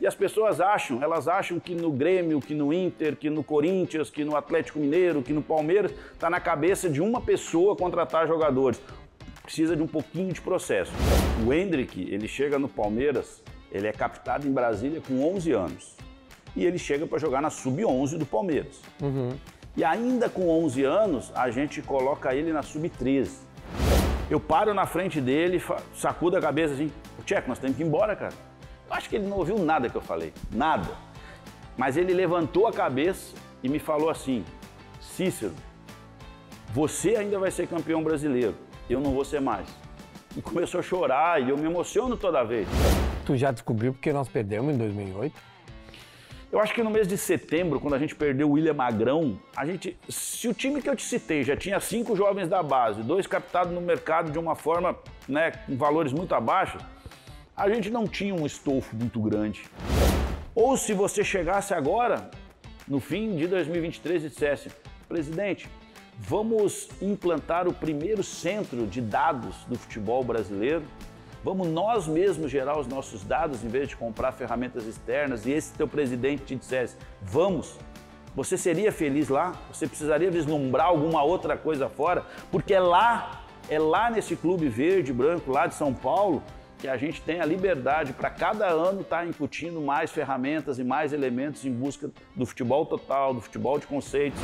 E as pessoas acham, elas acham que no Grêmio, que no Inter, que no Corinthians, que no Atlético Mineiro, que no Palmeiras, está na cabeça de uma pessoa contratar jogadores. Precisa de um pouquinho de processo. O Hendrick, ele chega no Palmeiras, ele é captado em Brasília com 11 anos. E ele chega para jogar na Sub-11 do Palmeiras. Uhum. E ainda com 11 anos, a gente coloca ele na Sub-13. Eu paro na frente dele, sacudo a cabeça assim, Tcheco, nós temos que ir embora, cara acho que ele não ouviu nada que eu falei, nada. Mas ele levantou a cabeça e me falou assim: Cícero, você ainda vai ser campeão brasileiro, eu não vou ser mais. E começou a chorar e eu me emociono toda vez. Tu já descobriu porque nós perdemos em 2008? Eu acho que no mês de setembro, quando a gente perdeu o William Magrão, a gente, se o time que eu te citei já tinha cinco jovens da base, dois captados no mercado de uma forma, né, com valores muito abaixo, a gente não tinha um estofo muito grande. Ou se você chegasse agora, no fim de 2023, e dissesse: presidente, vamos implantar o primeiro centro de dados do futebol brasileiro. Vamos nós mesmos gerar os nossos dados em vez de comprar ferramentas externas. E esse teu presidente te dissesse: vamos, você seria feliz lá? Você precisaria vislumbrar alguma outra coisa fora? Porque é lá, é lá nesse clube verde, branco, lá de São Paulo, que a gente tenha liberdade para cada ano estar tá incutindo mais ferramentas e mais elementos em busca do futebol total, do futebol de conceitos.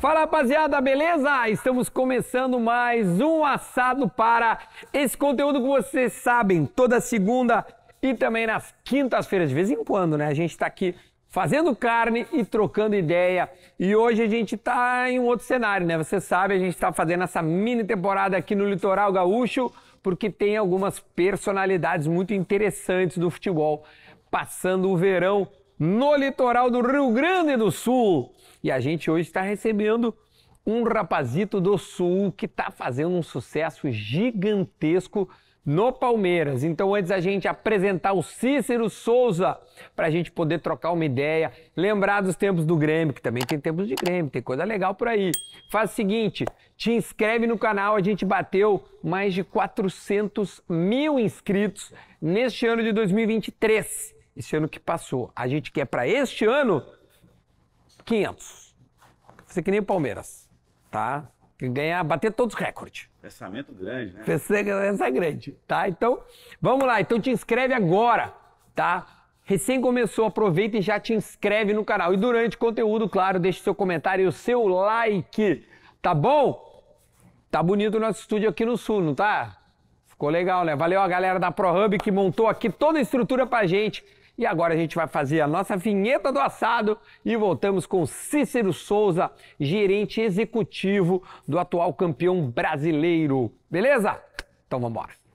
Fala rapaziada, beleza? Estamos começando mais um assado para esse conteúdo que vocês sabem, toda segunda e também nas quintas-feiras, de vez em quando, né? A gente está aqui fazendo carne e trocando ideia. E hoje a gente está em um outro cenário, né? Você sabe, a gente está fazendo essa mini temporada aqui no Litoral Gaúcho porque tem algumas personalidades muito interessantes do futebol passando o verão no litoral do Rio Grande do Sul. E a gente hoje está recebendo um rapazito do Sul que está fazendo um sucesso gigantesco no Palmeiras. Então, antes a gente apresentar o Cícero Souza para a gente poder trocar uma ideia, lembrar dos tempos do Grêmio, que também tem tempos de Grêmio, tem coisa legal por aí. Faz o seguinte, te inscreve no canal, a gente bateu mais de 400 mil inscritos neste ano de 2023, esse ano que passou. A gente quer para este ano 500. Você que nem o Palmeiras, tá? ganhar, bater todos os recordes. Pensamento grande, né? Pensamento é grande, tá? Então, vamos lá. Então te inscreve agora, tá? Recém começou, aproveita e já te inscreve no canal. E durante o conteúdo, claro, deixe seu comentário e o seu like, tá bom? Tá bonito o nosso estúdio aqui no Sul, não tá? Ficou legal, né? Valeu a galera da ProHub que montou aqui toda a estrutura pra gente. E agora a gente vai fazer a nossa vinheta do assado e voltamos com Cícero Souza, gerente executivo do atual campeão brasileiro. Beleza? Então vamos embora.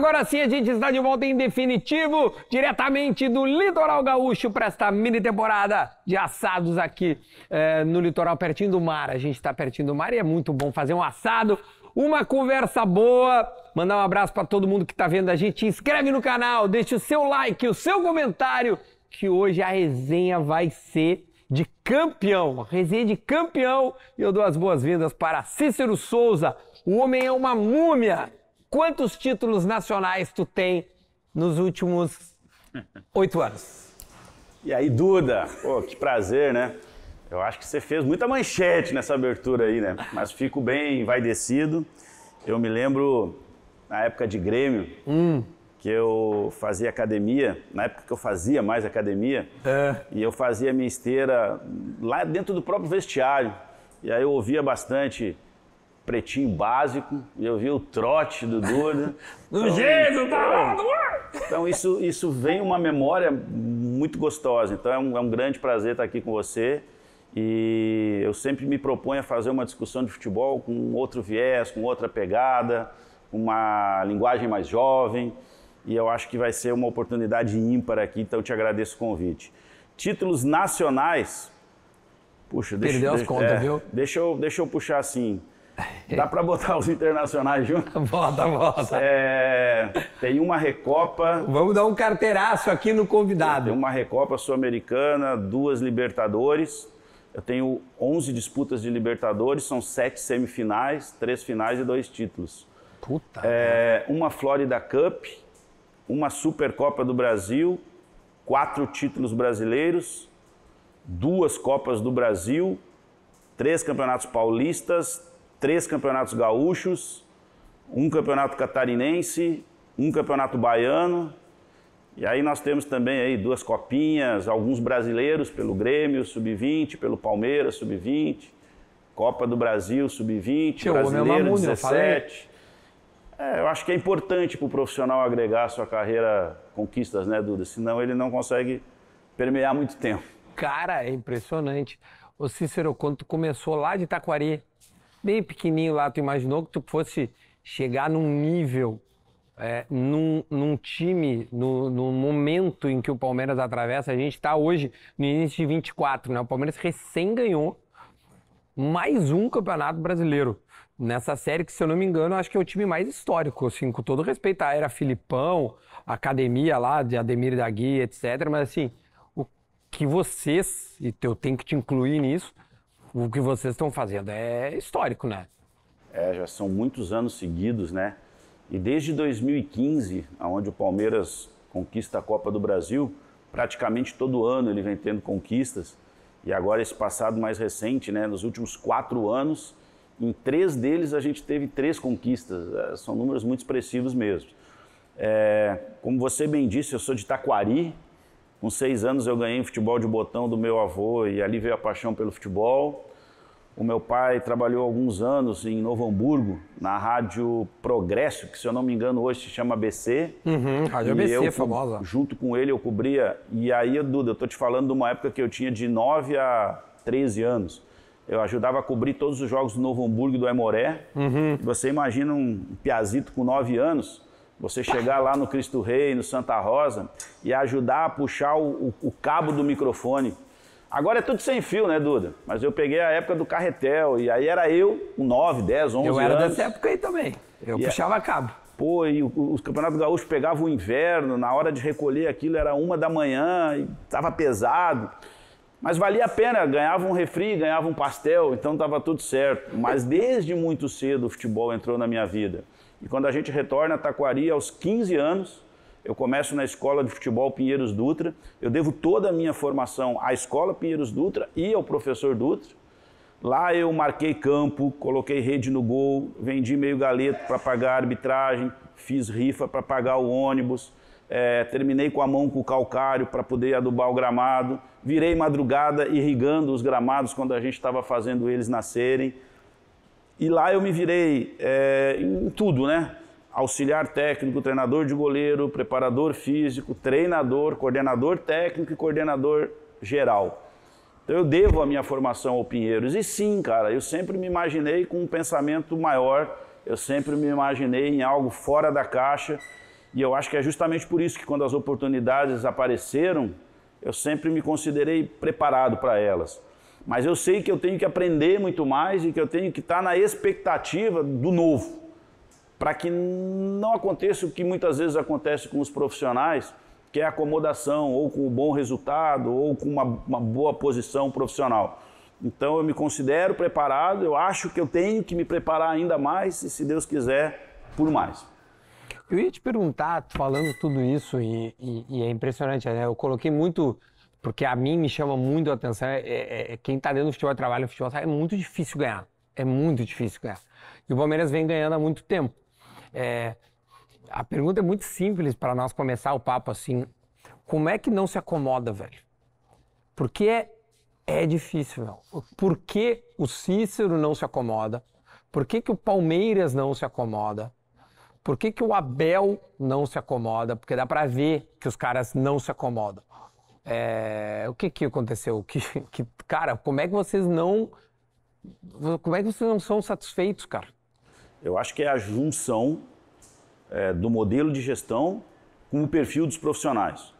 Agora sim a gente está de volta em definitivo, diretamente do Litoral Gaúcho para esta mini temporada de assados aqui é, no litoral, pertinho do mar. A gente está pertinho do mar e é muito bom fazer um assado, uma conversa boa. Mandar um abraço para todo mundo que está vendo a gente. Inscreve no canal, deixe o seu like, o seu comentário, que hoje a resenha vai ser de campeão, resenha de campeão. E eu dou as boas-vindas para Cícero Souza. O homem é uma múmia Quantos títulos nacionais tu tem nos últimos oito anos? E aí, Duda, pô, que prazer, né? Eu acho que você fez muita manchete nessa abertura aí, né? Mas fico bem envaidecido. Eu me lembro, na época de Grêmio, hum. que eu fazia academia, na época que eu fazia mais academia, é. e eu fazia minha esteira lá dentro do próprio vestiário. E aí eu ouvia bastante pretinho básico, eu vi o trote do Duda. Né? do jeito, tá então, então isso, isso vem uma memória muito gostosa. Então é um, é um grande prazer estar aqui com você. E eu sempre me proponho a fazer uma discussão de futebol com outro viés, com outra pegada, uma linguagem mais jovem. E eu acho que vai ser uma oportunidade ímpar aqui, então eu te agradeço o convite. Títulos nacionais, Puxa, deixa, Perdeu as contas, é, viu? Deixa eu, deixa eu puxar assim. É. Dá para botar os internacionais junto? Bota, bota. É, tem uma Recopa. Vamos dar um carteiraço aqui no convidado. Tem uma Recopa Sul-Americana, duas Libertadores. Eu tenho 11 disputas de Libertadores, são sete semifinais, três finais e dois títulos. Puta. É, uma Florida Cup, uma Supercopa do Brasil, quatro títulos brasileiros, duas Copas do Brasil, três Campeonatos Paulistas, três campeonatos gaúchos, um campeonato catarinense, um campeonato baiano. E aí nós temos também aí duas copinhas, alguns brasileiros pelo Grêmio sub-20, pelo Palmeiras sub-20, Copa do Brasil sub-20, Brasileiro sub 17. Eu, é, eu acho que é importante para o profissional agregar sua carreira conquistas, né, Duda? Senão ele não consegue permear muito tempo. Cara, é impressionante. O Cícero, quando tu começou lá de Taquari, bem pequenininho lá, tu imaginou que tu fosse chegar num nível, é, num, num, time, no, no, momento em que o Palmeiras atravessa, a gente está hoje no início de 24, né? O Palmeiras recém ganhou mais um campeonato brasileiro. Nessa série que, se eu não me engano, acho que é o time mais histórico, assim, com todo respeito à era Filipão, academia lá de Ademir da Guia, etc. Mas, assim, o que vocês, e eu tenho que te incluir nisso, o que vocês estão fazendo é histórico, né? É, já são muitos anos seguidos, né? E desde 2015, onde o Palmeiras conquista a Copa do Brasil, praticamente todo ano ele vem tendo conquistas. E agora esse passado mais recente, né, nos últimos quatro anos, em três deles a gente teve três conquistas. É, são números muito expressivos mesmo. É, como você bem disse, eu sou de Taquari, com seis anos eu ganhei um futebol de botão do meu avô e ali veio a paixão pelo futebol. O meu pai trabalhou alguns anos em Novo Hamburgo, na Rádio Progresso, que se eu não me engano hoje se chama BC. Uhum, Rádio BC, eu, famosa. Junto com ele eu cobria. E aí, Duda, eu estou te falando de uma época que eu tinha de 9 a 13 anos. Eu ajudava a cobrir todos os jogos do Novo Hamburgo e do Emoré. Uhum. Você imagina um piazito com 9 anos você chegar lá no Cristo Rei, no Santa Rosa e ajudar a puxar o, o, o cabo do microfone. Agora é tudo sem fio, né, Duda? Mas eu peguei a época do carretel e aí era eu, com 9, 10, 11 anos. Eu era anos. dessa época aí também. Eu e é puxava é... cabo. Pô, e os campeonatos gaúchos pegavam o inverno, na hora de recolher aquilo era uma da manhã e estava pesado. Mas valia a pena, ganhava um refri, ganhava um pastel, então estava tudo certo. Mas desde muito cedo o futebol entrou na minha vida. E quando a gente retorna a Taquari aos 15 anos, eu começo na escola de futebol Pinheiros Dutra. Eu devo toda a minha formação à escola Pinheiros Dutra e ao professor Dutra. Lá eu marquei campo, coloquei rede no gol, vendi meio galeto para pagar a arbitragem, fiz rifa para pagar o ônibus, é, terminei com a mão com o calcário para poder adubar o gramado, virei madrugada irrigando os gramados quando a gente estava fazendo eles nascerem. E lá eu me virei é, em tudo, né? Auxiliar técnico, treinador de goleiro, preparador físico, treinador, coordenador técnico e coordenador geral. Então eu devo a minha formação ao Pinheiros. E sim, cara, eu sempre me imaginei com um pensamento maior, eu sempre me imaginei em algo fora da caixa. E eu acho que é justamente por isso que quando as oportunidades apareceram, eu sempre me considerei preparado para elas. Mas eu sei que eu tenho que aprender muito mais e que eu tenho que estar na expectativa do novo, para que não aconteça o que muitas vezes acontece com os profissionais, que é acomodação, ou com um bom resultado, ou com uma, uma boa posição profissional. Então eu me considero preparado, eu acho que eu tenho que me preparar ainda mais e, se Deus quiser, por mais. Eu ia te perguntar, falando tudo isso, e, e, e é impressionante, né? Eu coloquei muito porque a mim me chama muito a atenção, é, é, é, é quem está dentro do futebol trabalha no futebol, sabe, é muito difícil ganhar. É muito difícil ganhar. E o Palmeiras vem ganhando há muito tempo. É, a pergunta é muito simples para nós começar o papo assim. Como é que não se acomoda, velho? Porque é, é difícil, velho. Por que o Cícero não se acomoda? Por que, que o Palmeiras não se acomoda? Por que, que o Abel não se acomoda? Porque dá para ver que os caras não se acomodam. É, o que que aconteceu? Que, que, cara, como é que vocês não. Como é que vocês não são satisfeitos, cara? Eu acho que é a junção é, do modelo de gestão com o perfil dos profissionais.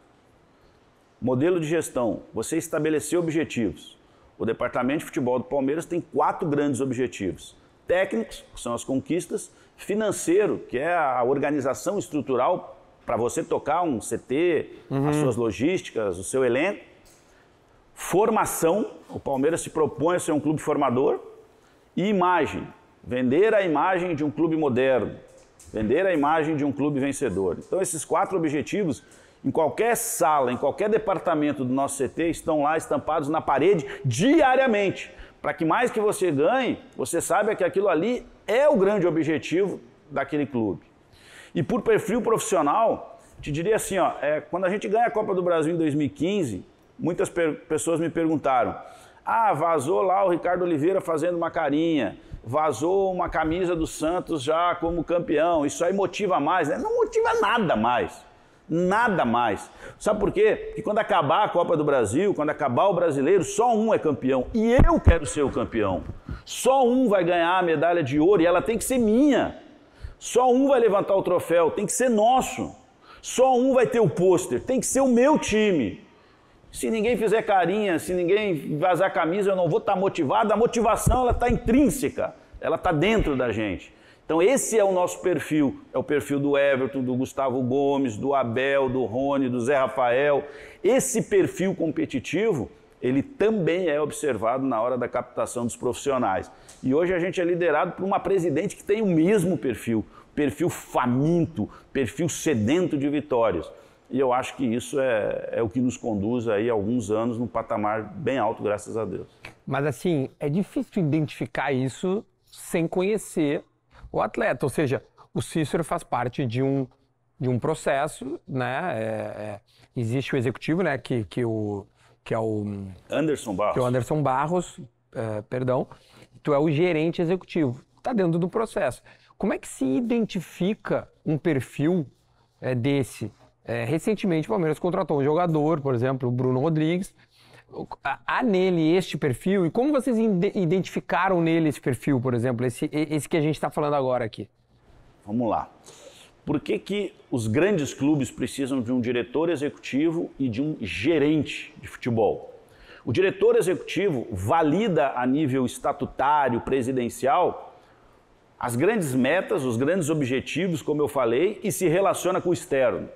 Modelo de gestão: você estabeleceu objetivos. O departamento de futebol do Palmeiras tem quatro grandes objetivos: técnicos, que são as conquistas, financeiro, que é a organização estrutural para você tocar um CT, uhum. as suas logísticas, o seu elenco. Formação, o Palmeiras se propõe a ser um clube formador. E imagem, vender a imagem de um clube moderno, vender a imagem de um clube vencedor. Então, esses quatro objetivos, em qualquer sala, em qualquer departamento do nosso CT, estão lá estampados na parede diariamente. Para que mais que você ganhe, você saiba que aquilo ali é o grande objetivo daquele clube. E por perfil profissional, te diria assim, ó, é, quando a gente ganha a Copa do Brasil em 2015, muitas pessoas me perguntaram: "Ah, vazou lá o Ricardo Oliveira fazendo uma carinha, vazou uma camisa do Santos já como campeão. Isso aí motiva mais, né? Não motiva nada mais. Nada mais. Sabe por quê? Porque quando acabar a Copa do Brasil, quando acabar o brasileiro, só um é campeão. E eu quero ser o campeão. Só um vai ganhar a medalha de ouro e ela tem que ser minha. Só um vai levantar o troféu, tem que ser nosso. Só um vai ter o pôster, tem que ser o meu time. Se ninguém fizer carinha, se ninguém vazar camisa, eu não vou estar tá motivado. A motivação ela está intrínseca, ela está dentro da gente. Então esse é o nosso perfil, é o perfil do Everton, do Gustavo Gomes, do Abel, do Rony, do Zé Rafael. Esse perfil competitivo ele também é observado na hora da captação dos profissionais. E hoje a gente é liderado por uma presidente que tem o mesmo perfil, perfil faminto, perfil sedento de vitórias. E eu acho que isso é, é o que nos conduz aí alguns anos num patamar bem alto, graças a Deus. Mas assim, é difícil identificar isso sem conhecer o atleta. Ou seja, o Cícero faz parte de um, de um processo, né? É, é, existe o executivo, né? Que, que o que é o. Anderson Barros. Que é o Anderson Barros, uh, perdão. Tu é o gerente executivo. Está dentro do processo. Como é que se identifica um perfil é, desse? É, recentemente, o Palmeiras contratou um jogador, por exemplo, o Bruno Rodrigues. Há nele este perfil? E como vocês identificaram nele esse perfil, por exemplo, esse, esse que a gente está falando agora aqui? Vamos lá. Por que, que os grandes clubes precisam de um diretor executivo e de um gerente de futebol? O diretor executivo valida a nível estatutário, presidencial, as grandes metas, os grandes objetivos, como eu falei, e se relaciona com o externo.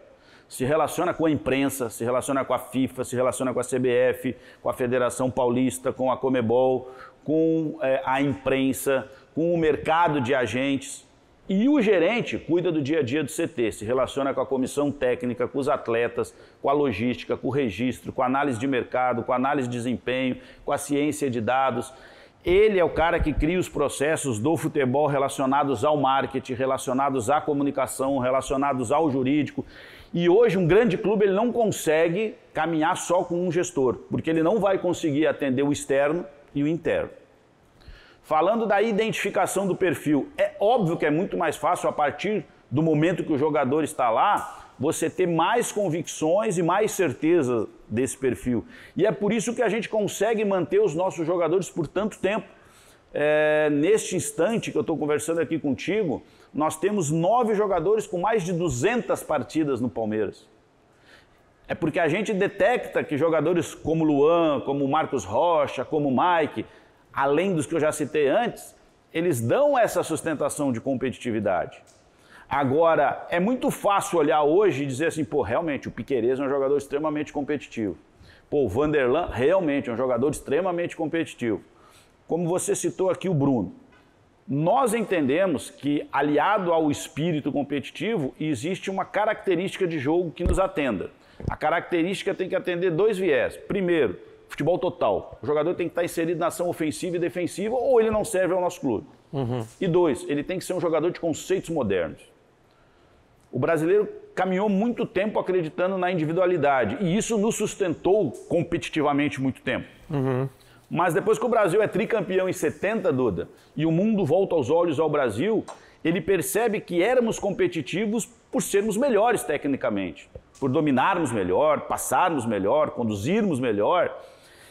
Se relaciona com a imprensa, se relaciona com a FIFA, se relaciona com a CBF, com a Federação Paulista, com a Comebol, com é, a imprensa, com o mercado de agentes. E o gerente cuida do dia a dia do CT, se relaciona com a comissão técnica, com os atletas, com a logística, com o registro, com a análise de mercado, com a análise de desempenho, com a ciência de dados. Ele é o cara que cria os processos do futebol relacionados ao marketing, relacionados à comunicação, relacionados ao jurídico. E hoje um grande clube ele não consegue caminhar só com um gestor, porque ele não vai conseguir atender o externo e o interno. Falando da identificação do perfil, é óbvio que é muito mais fácil a partir do momento que o jogador está lá, você ter mais convicções e mais certeza desse perfil. E é por isso que a gente consegue manter os nossos jogadores por tanto tempo. É, neste instante que eu estou conversando aqui contigo, nós temos nove jogadores com mais de 200 partidas no Palmeiras. É porque a gente detecta que jogadores como Luan, como Marcos Rocha, como Mike, além dos que eu já citei antes, eles dão essa sustentação de competitividade. Agora, é muito fácil olhar hoje e dizer assim, pô, realmente, o Piqueires é um jogador extremamente competitivo. Pô, o Vanderlan realmente é um jogador extremamente competitivo. Como você citou aqui o Bruno, nós entendemos que, aliado ao espírito competitivo, existe uma característica de jogo que nos atenda. A característica tem que atender dois viés. Primeiro, futebol total. O jogador tem que estar inserido na ação ofensiva e defensiva ou ele não serve ao nosso clube. Uhum. E dois, ele tem que ser um jogador de conceitos modernos. O brasileiro caminhou muito tempo acreditando na individualidade e isso nos sustentou competitivamente muito tempo. Uhum. Mas depois que o Brasil é tricampeão em 70, Duda, e o mundo volta os olhos ao Brasil, ele percebe que éramos competitivos por sermos melhores tecnicamente, por dominarmos melhor, passarmos melhor, conduzirmos melhor.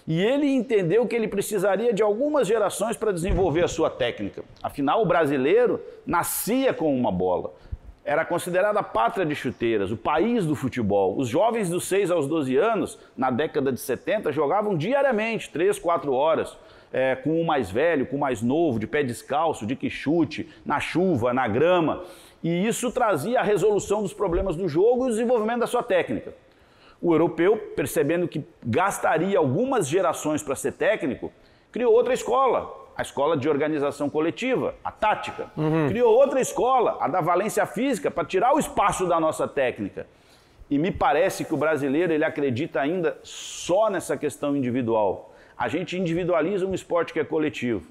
E ele entendeu que ele precisaria de algumas gerações para desenvolver a sua técnica. Afinal, o brasileiro nascia com uma bola. Era considerada a pátria de chuteiras, o país do futebol. Os jovens dos 6 aos 12 anos, na década de 70, jogavam diariamente, 3, 4 horas, é, com o mais velho, com o mais novo, de pé descalço, de que chute, na chuva, na grama. E isso trazia a resolução dos problemas do jogo e o desenvolvimento da sua técnica. O europeu, percebendo que gastaria algumas gerações para ser técnico, criou outra escola, a escola de organização coletiva, a tática. Uhum. Criou outra escola, a da valência física, para tirar o espaço da nossa técnica. E me parece que o brasileiro ele acredita ainda só nessa questão individual. A gente individualiza um esporte que é coletivo.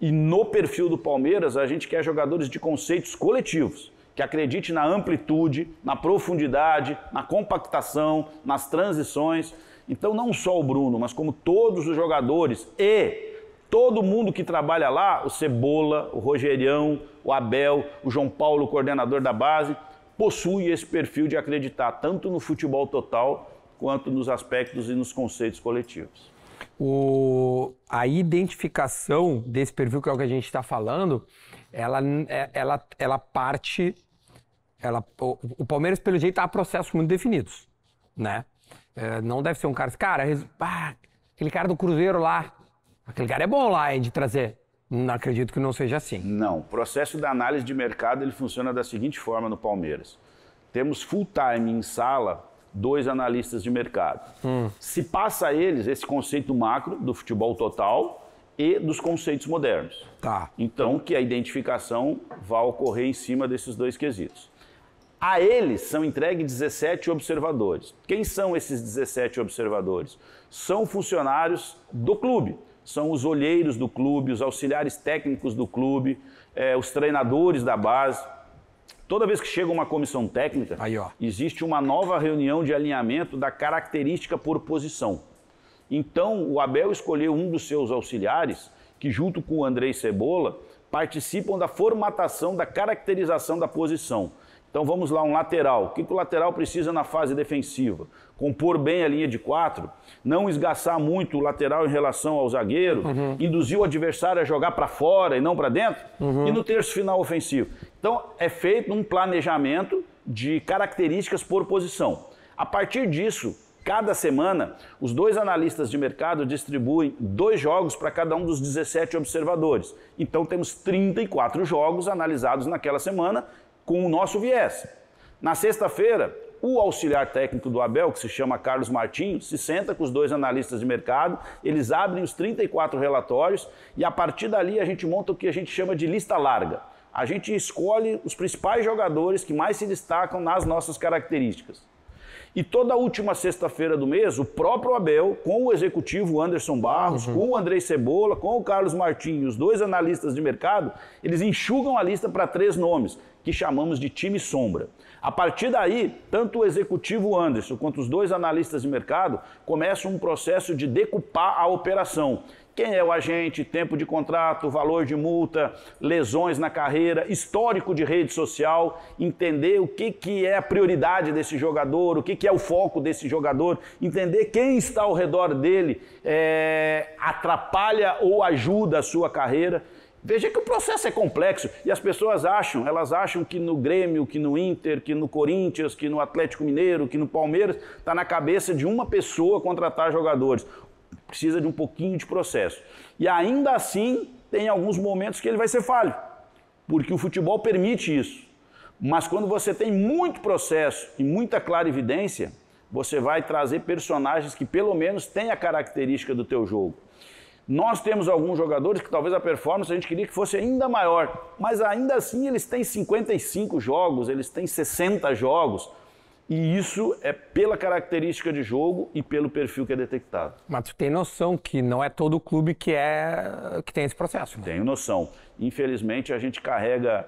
E no perfil do Palmeiras, a gente quer jogadores de conceitos coletivos que acredite na amplitude, na profundidade, na compactação, nas transições. Então, não só o Bruno, mas como todos os jogadores e todo mundo que trabalha lá, o Cebola, o Rogerião, o Abel, o João Paulo, o coordenador da base, possui esse perfil de acreditar tanto no futebol total quanto nos aspectos e nos conceitos coletivos. O... A identificação desse perfil que é o que a gente está falando ela, é, ela, ela parte. Ela, o, o Palmeiras, pelo jeito, há processos muito definidos. Né? É, não deve ser um cara. Assim, cara, ah, aquele cara do Cruzeiro lá. Aquele cara é bom lá, hein, de trazer. Não acredito que não seja assim. Não. O processo da análise de mercado ele funciona da seguinte forma no Palmeiras: temos full time em sala dois analistas de mercado. Hum. Se passa a eles esse conceito macro do futebol total, e dos conceitos modernos. Tá. Então, que a identificação vá ocorrer em cima desses dois quesitos. A eles são entregues 17 observadores. Quem são esses 17 observadores? São funcionários do clube, são os olheiros do clube, os auxiliares técnicos do clube, é, os treinadores da base. Toda vez que chega uma comissão técnica, Aí, existe uma nova reunião de alinhamento da característica por posição. Então, o Abel escolheu um dos seus auxiliares, que junto com o Andrei Cebola, participam da formatação, da caracterização da posição. Então vamos lá, um lateral. O que, o lateral precisa na fase defensiva? Compor bem a linha de quatro, não esgaçar muito o lateral em relação ao zagueiro, uhum. induzir o adversário a jogar para fora e não para dentro, uhum. e no terço final ofensivo. Então é feito um planejamento de características por posição. A partir disso, Cada semana, os dois analistas de mercado distribuem dois jogos para cada um dos 17 observadores. Então, temos 34 jogos analisados naquela semana com o nosso viés. Na sexta-feira, o auxiliar técnico do Abel, que se chama Carlos Martins, se senta com os dois analistas de mercado, eles abrem os 34 relatórios e a partir dali a gente monta o que a gente chama de lista larga. A gente escolhe os principais jogadores que mais se destacam nas nossas características. E toda última sexta-feira do mês, o próprio Abel, com o executivo Anderson Barros, uhum. com o Andrei Cebola, com o Carlos Martins, os dois analistas de mercado, eles enxugam a lista para três nomes, que chamamos de time sombra. A partir daí, tanto o executivo Anderson quanto os dois analistas de mercado começam um processo de decupar a operação quem é o agente, tempo de contrato, valor de multa, lesões na carreira, histórico de rede social, entender o que, que é a prioridade desse jogador, o que, que é o foco desse jogador, entender quem está ao redor dele é, atrapalha ou ajuda a sua carreira. Veja que o processo é complexo e as pessoas acham, elas acham que no Grêmio, que no Inter, que no Corinthians, que no Atlético Mineiro, que no Palmeiras, está na cabeça de uma pessoa contratar jogadores precisa de um pouquinho de processo. E ainda assim, tem alguns momentos que ele vai ser falho, porque o futebol permite isso. Mas quando você tem muito processo e muita clara evidência, você vai trazer personagens que pelo menos têm a característica do teu jogo. Nós temos alguns jogadores que talvez a performance a gente queria que fosse ainda maior, mas ainda assim eles têm 55 jogos, eles têm 60 jogos, e isso é pela característica de jogo e pelo perfil que é detectado. Mas tu tem noção que não é todo clube que é que tem esse processo, né? Tenho noção. Infelizmente a gente carrega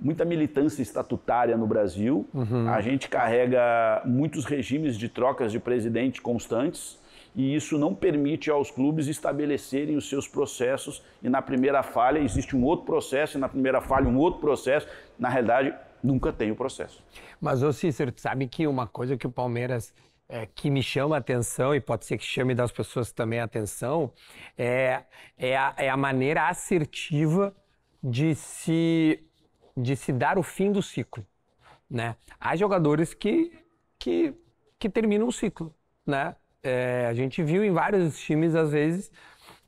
muita militância estatutária no Brasil. Uhum. A gente carrega muitos regimes de trocas de presidente constantes e isso não permite aos clubes estabelecerem os seus processos e na primeira falha existe um outro processo e na primeira falha um outro processo. Na realidade, nunca tem o processo. Mas, ô Cícero, sabe que uma coisa que o Palmeiras é, que me chama a atenção, e pode ser que chame das pessoas também a atenção, é, é, a, é a maneira assertiva de se, de se dar o fim do ciclo. Né? Há jogadores que, que, que terminam o ciclo. Né? É, a gente viu em vários times, às vezes,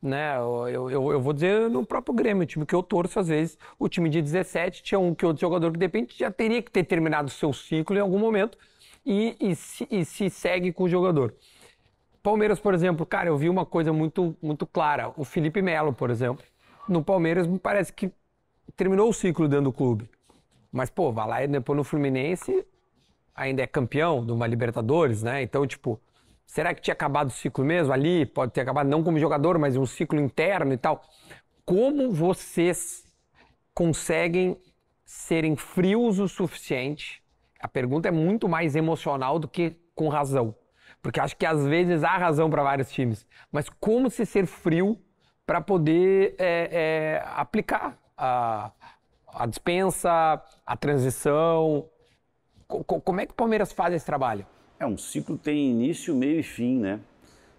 né? Eu, eu, eu, vou dizer no próprio Grêmio, o time que eu torço, às vezes, o time de 17 tinha um que outro jogador que de repente já teria que ter terminado o seu ciclo em algum momento e, e, se, e se segue com o jogador. Palmeiras, por exemplo, cara, eu vi uma coisa muito, muito clara. O Felipe Melo, por exemplo, no Palmeiras me parece que terminou o ciclo dentro do clube. Mas, pô, vai lá e depois no Fluminense ainda é campeão de uma Libertadores, né? Então, tipo, Será que tinha acabado o ciclo mesmo ali? Pode ter acabado não como jogador, mas um ciclo interno e tal. Como vocês conseguem serem frios o suficiente? A pergunta é muito mais emocional do que com razão, porque acho que às vezes há razão para vários times. Mas como se ser frio para poder é, é, aplicar a, a dispensa, a transição? como é que o Palmeiras faz esse trabalho? É, um ciclo tem início, meio e fim, né?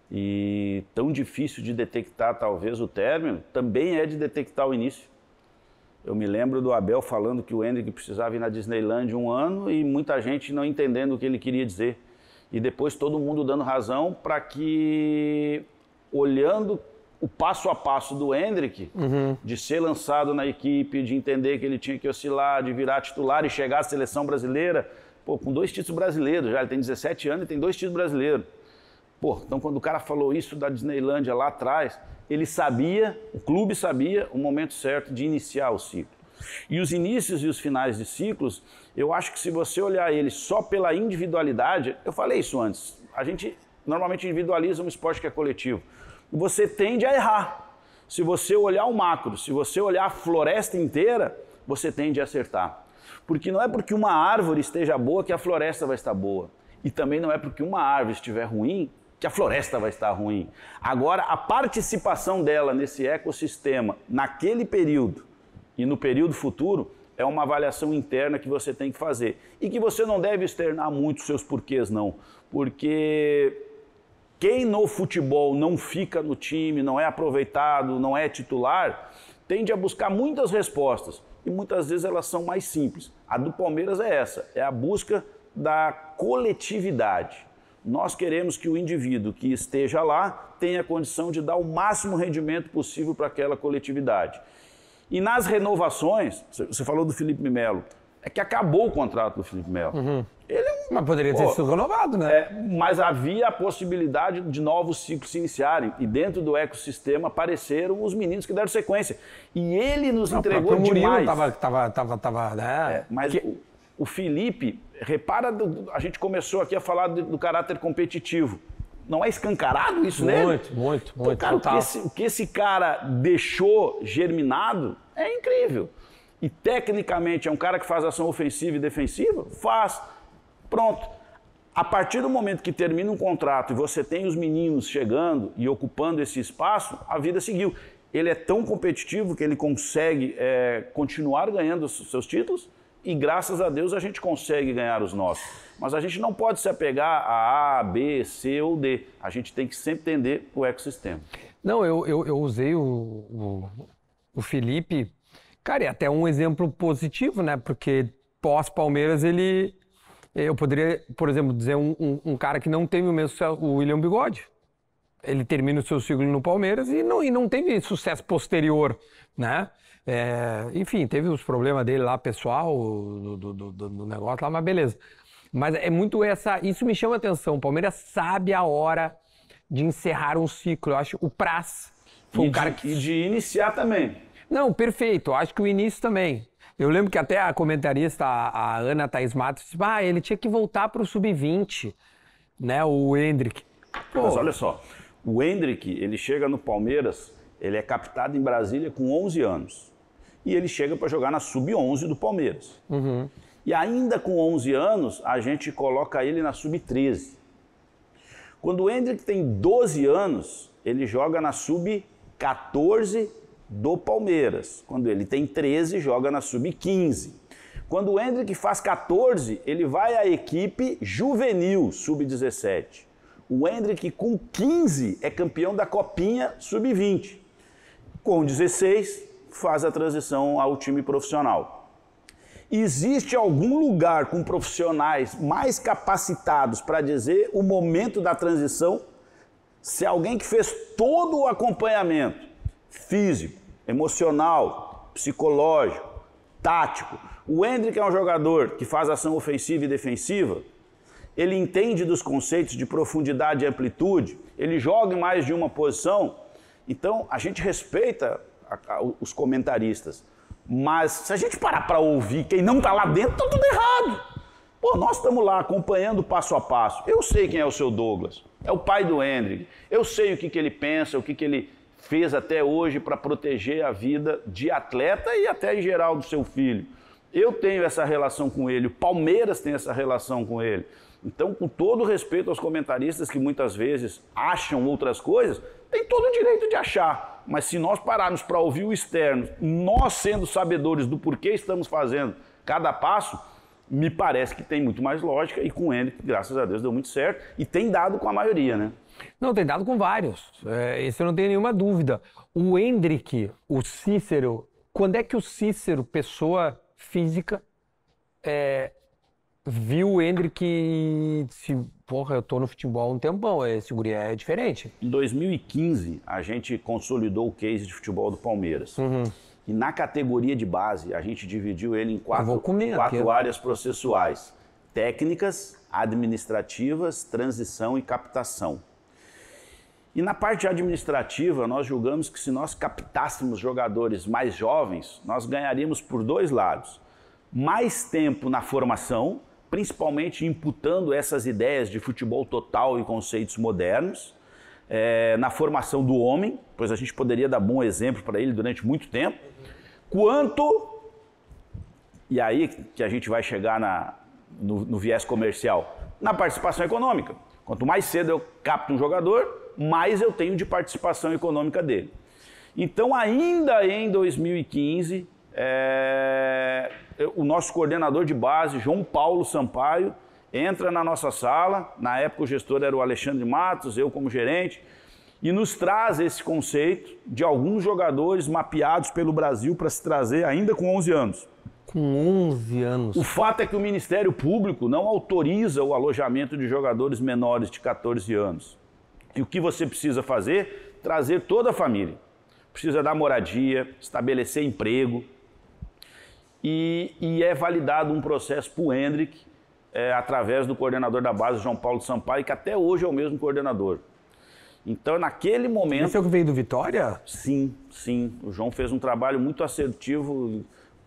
E tão difícil de detectar, talvez, o término, também é de detectar o início. Eu me lembro do Abel falando que o Hendrick precisava ir na Disneyland um ano e muita gente não entendendo o que ele queria dizer. E depois todo mundo dando razão para que, olhando o passo a passo do Hendrick, uhum. de ser lançado na equipe, de entender que ele tinha que oscilar, de virar titular e chegar à seleção brasileira, Pô, com dois títulos brasileiros já, ele tem 17 anos e tem dois títulos brasileiros. Pô, então quando o cara falou isso da Disneylândia lá atrás, ele sabia, o clube sabia o momento certo de iniciar o ciclo. E os inícios e os finais de ciclos, eu acho que se você olhar ele só pela individualidade, eu falei isso antes, a gente normalmente individualiza um esporte que é coletivo. Você tende a errar. Se você olhar o macro, se você olhar a floresta inteira, você tende a acertar. Porque não é porque uma árvore esteja boa que a floresta vai estar boa. E também não é porque uma árvore estiver ruim que a floresta vai estar ruim. Agora, a participação dela nesse ecossistema, naquele período e no período futuro, é uma avaliação interna que você tem que fazer. E que você não deve externar muito seus porquês, não. Porque quem no futebol não fica no time, não é aproveitado, não é titular, tende a buscar muitas respostas e muitas vezes elas são mais simples. A do Palmeiras é essa, é a busca da coletividade. Nós queremos que o indivíduo que esteja lá tenha condição de dar o máximo rendimento possível para aquela coletividade. E nas renovações, você falou do Felipe Melo, é que acabou o contrato do Felipe Melo. Uhum. Ele é um, mas poderia ter pô, sido renovado, né? É, mas havia a possibilidade de novos ciclos se iniciarem. E dentro do ecossistema apareceram os meninos que deram sequência. E ele nos entregou o demais. Tava, tava, tava, tava, né? É, mas que... o, o, Felipe, repara, do, a gente começou aqui a falar do, do caráter competitivo. Não é escancarado isso muito, Muito, muito, muito. Cara, o, que esse, o que esse cara deixou germinado é incrível. E tecnicamente é um cara que faz ação ofensiva e defensiva? Faz Pronto. A partir do momento que termina um contrato e você tem os meninos chegando e ocupando esse espaço, a vida seguiu. Ele é tão competitivo que ele consegue é, continuar ganhando os seus títulos e graças a Deus a gente consegue ganhar os nossos. Mas a gente não pode se apegar a A, B, C ou D. A gente tem que sempre entender o ecossistema. Não, eu, eu, eu usei o, o, o, Felipe, cara, é até um exemplo positivo, né? Porque pós-Palmeiras ele eu poderia, por exemplo, dizer um, um, um cara que não teve o mesmo sucesso, o William Bigode. Ele termina o seu ciclo no Palmeiras e não, e não teve sucesso posterior, né? É, enfim, teve os problemas dele lá, pessoal, do, do, do, do negócio lá, mas beleza. Mas é muito essa. Isso me chama atenção. O Palmeiras sabe a hora de encerrar um ciclo. Eu acho o Praz foi um cara que. E de iniciar também. Não, perfeito. Eu acho que o início também. Eu lembro que até a comentarista, a Ana Thaís Matos, disse: ah, ele tinha que voltar para o sub-20, né? O Hendrick. Pô. Mas olha só, o Hendrick, ele chega no Palmeiras, ele é captado em Brasília com 11 anos. E ele chega para jogar na sub-11 do Palmeiras. Uhum. E ainda com 11 anos, a gente coloca ele na sub-13. Quando o Hendrick tem 12 anos, ele joga na sub-14 do Palmeiras. Quando ele tem 13, joga na sub-15. Quando o Hendrick faz 14, ele vai à equipe juvenil, sub-17. O Hendrick, com 15, é campeão da Copinha Sub-20. Com 16, faz a transição ao time profissional. Existe algum lugar com profissionais mais capacitados para dizer o momento da transição? Se alguém que fez todo o acompanhamento físico, emocional, psicológico, tático. O Hendrick é um jogador que faz ação ofensiva e defensiva, ele entende dos conceitos de profundidade e amplitude, ele joga em mais de uma posição. Então, a gente respeita a, a, os comentaristas. Mas se a gente parar para ouvir quem não está lá dentro, está tudo errado. Pô, nós estamos lá acompanhando passo a passo. Eu sei quem é o seu Douglas, é o pai do Hendrick. Eu sei o que, que ele pensa, o que, que ele fez até hoje para proteger a vida de atleta e até em geral do seu filho. Eu tenho essa relação com ele, o Palmeiras tem essa relação com ele. Então, com todo respeito aos comentaristas que muitas vezes acham outras coisas, tem todo o direito de achar. Mas se nós pararmos para ouvir o externo, nós sendo sabedores do porquê estamos fazendo cada passo, me parece que tem muito mais lógica e com ele, graças a Deus, deu muito certo e tem dado com a maioria, né? Não, tem dado com vários. É, isso eu não tenho nenhuma dúvida. O Hendrick, o Cícero, quando é que o Cícero, pessoa física, é, viu o Hendrick e disse, porra, eu tô no futebol há um tempão, esse guri é diferente. Em 2015, a gente consolidou o case de futebol do Palmeiras. Uhum. E na categoria de base a gente dividiu ele em quatro, comer, quatro áreas processuais: técnicas, administrativas, transição e captação. E na parte administrativa, nós julgamos que se nós captássemos jogadores mais jovens, nós ganharíamos por dois lados: mais tempo na formação, principalmente imputando essas ideias de futebol total e conceitos modernos, é, na formação do homem, pois a gente poderia dar bom exemplo para ele durante muito tempo quanto, e aí que a gente vai chegar na, no, no viés comercial, na participação econômica. Quanto mais cedo eu capto um jogador, mais eu tenho de participação econômica dele. Então, ainda em 2015, é, eh, o nosso coordenador de base, João Paulo Sampaio, entra na nossa sala. Na época, o gestor era o Alexandre Matos, eu como gerente e nos traz esse conceito de alguns jogadores mapeados pelo Brasil para se trazer ainda com 11 anos. Com 11 anos. O fato é que o Ministério Público não autoriza o alojamento de jogadores menores de 14 anos. E o que você precisa fazer? Trazer toda a família. Precisa dar moradia, estabelecer emprego. E, e é validado um processo para o Hendrick, é, através do coordenador da base, João Paulo Sampaio, que até hoje é o mesmo coordenador. Então, naquele momento. Esse é o que veio do Vitória? Sim, sim. O João fez um trabalho muito assertivo.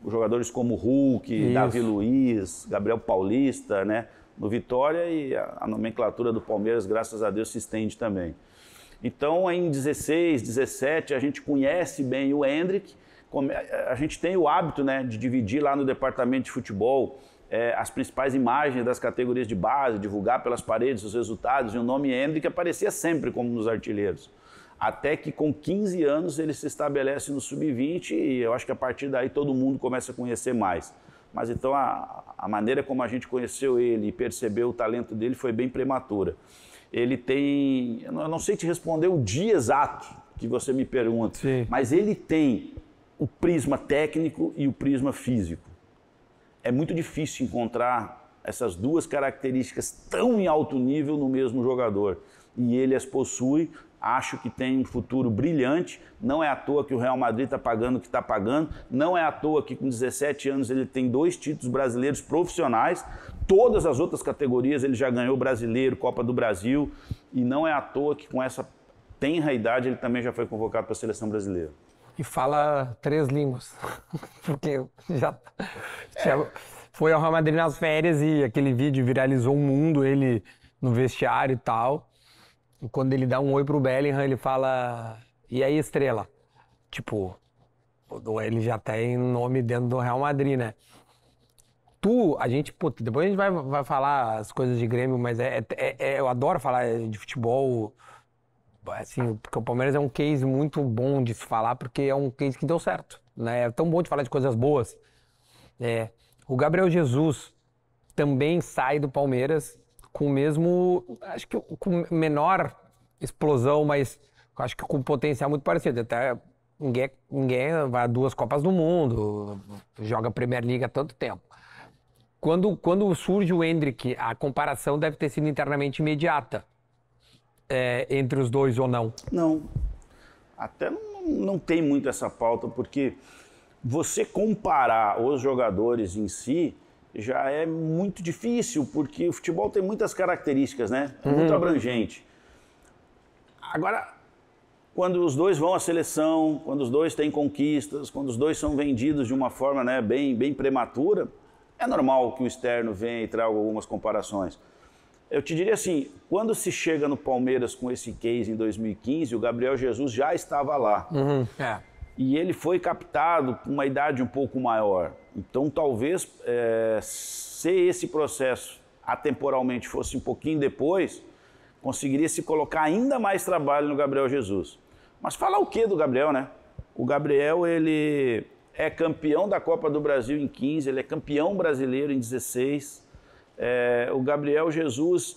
Jogadores como Hulk, Isso. Davi Luiz, Gabriel Paulista, né? No Vitória e a, a nomenclatura do Palmeiras, graças a Deus, se estende também. Então, em 16, 17, a gente conhece bem o Hendrick. A gente tem o hábito né, de dividir lá no departamento de futebol é, as principais imagens das categorias de base, divulgar pelas paredes os resultados, e o nome Hendrick aparecia sempre como nos artilheiros. Até que com 15 anos ele se estabelece no sub-20 e eu acho que a partir daí todo mundo começa a conhecer mais. Mas então a, a maneira como a gente conheceu ele e percebeu o talento dele foi bem prematura. Ele tem, eu não sei te responder o dia exato que você me pergunta, Sim. mas ele tem o prisma técnico e o prisma físico é muito difícil encontrar essas duas características tão em alto nível no mesmo jogador. E ele as possui, acho que tem um futuro brilhante. Não é à toa que o Real Madrid está pagando o que está pagando, não é à toa que com 17 anos ele tem dois títulos brasileiros profissionais. Todas as outras categorias ele já ganhou brasileiro, Copa do Brasil, e não é à toa que com essa tenra idade ele também já foi convocado para a seleção brasileira e fala três línguas. Porque já, foi ao Real Madrid nas férias e aquele vídeo viralizou o mundo, ele no vestiário e tal. E quando ele dá um oi pro Bellingham, ele fala: E aí, estrela? Tipo, ele já tem nome dentro do Real Madrid, né? Tu, a gente, puta, depois a gente vai, vai falar as coisas de Grêmio, mas é, é, é eu adoro falar de futebol assim, porque o Palmeiras é um case muito bom de se falar, porque é um case que deu certo. Né? É tão bom de falar de coisas boas. É, o Gabriel Jesus também sai do Palmeiras com o mesmo, acho que com menor explosão, mas acho que com potencial muito parecido. Até ninguém, ninguém vai a duas Copas do Mundo, joga Premier League há tanto tempo. Quando, quando surge o Hendrick, a comparação deve ter sido internamente imediata é, entre os dois ou não? Não. Até não, não tem muito essa pauta, porque você comparar os jogadores em si já é muito difícil, porque o futebol tem muitas características, né? É muito uhum. abrangente. Agora, quando os dois vão à seleção, quando os dois têm conquistas, quando os dois são vendidos de uma forma né, bem, bem prematura, é normal que o externo venha e traga algumas comparações. Eu te diria assim, quando se chega no Palmeiras com esse case em 2015, o Gabriel Jesus já estava lá. Uhum. É. E ele foi captado com uma idade um pouco maior. Então, talvez, é, se esse processo atemporalmente fosse um pouquinho depois, conseguiria se colocar ainda mais trabalho no Gabriel Jesus. Mas falar o que do Gabriel, né? O Gabriel, ele é campeão da Copa do Brasil em 15, ele é campeão brasileiro em 16. É, o Gabriel Jesus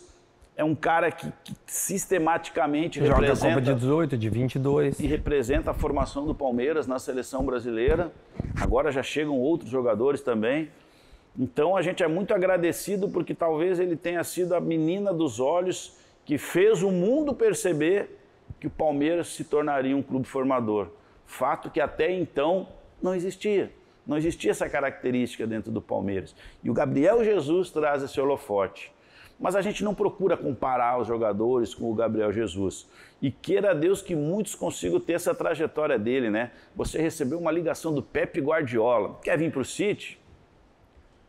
é um cara que, que sistematicamente Joga representa... Joga a Copa de 18, de 22. E representa a formação do Palmeiras na seleção brasileira. Agora já chegam outros jogadores também. Então a gente é muito agradecido porque talvez ele tenha sido a menina dos olhos que fez o mundo perceber que o Palmeiras se tornaria um clube formador. Fato que até então não existia. Não existia essa característica dentro do Palmeiras. E o Gabriel Jesus traz esse holofote. Mas a gente não procura comparar os jogadores com o Gabriel Jesus. E queira Deus que muitos consigam ter essa trajetória dele, né? Você recebeu uma ligação do Pepe Guardiola. Quer vir para o City?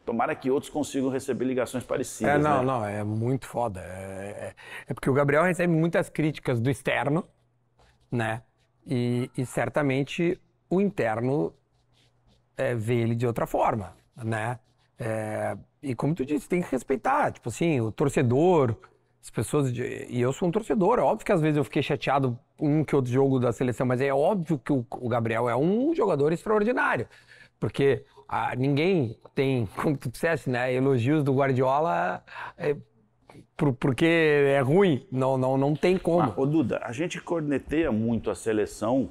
Tomara que outros consigam receber ligações parecidas. É, não, né? não, é muito foda. É, é, é, porque o Gabriel recebe muitas críticas do externo, né? E, e certamente o interno é, ver ele de outra forma, né? É, e como tu disse, tem que respeitar, tipo assim, o torcedor, as pessoas. De, e eu sou um torcedor, é óbvio que às vezes eu fiquei chateado um que outro jogo da seleção, mas é óbvio que o, o Gabriel é um jogador extraordinário, porque a, ah, ninguém tem, como tu disseste, né? Elogios do Guardiola. É, por, porque é ruim, não, não, não tem como. Ah, ô Duda, a gente corneteia muito a seleção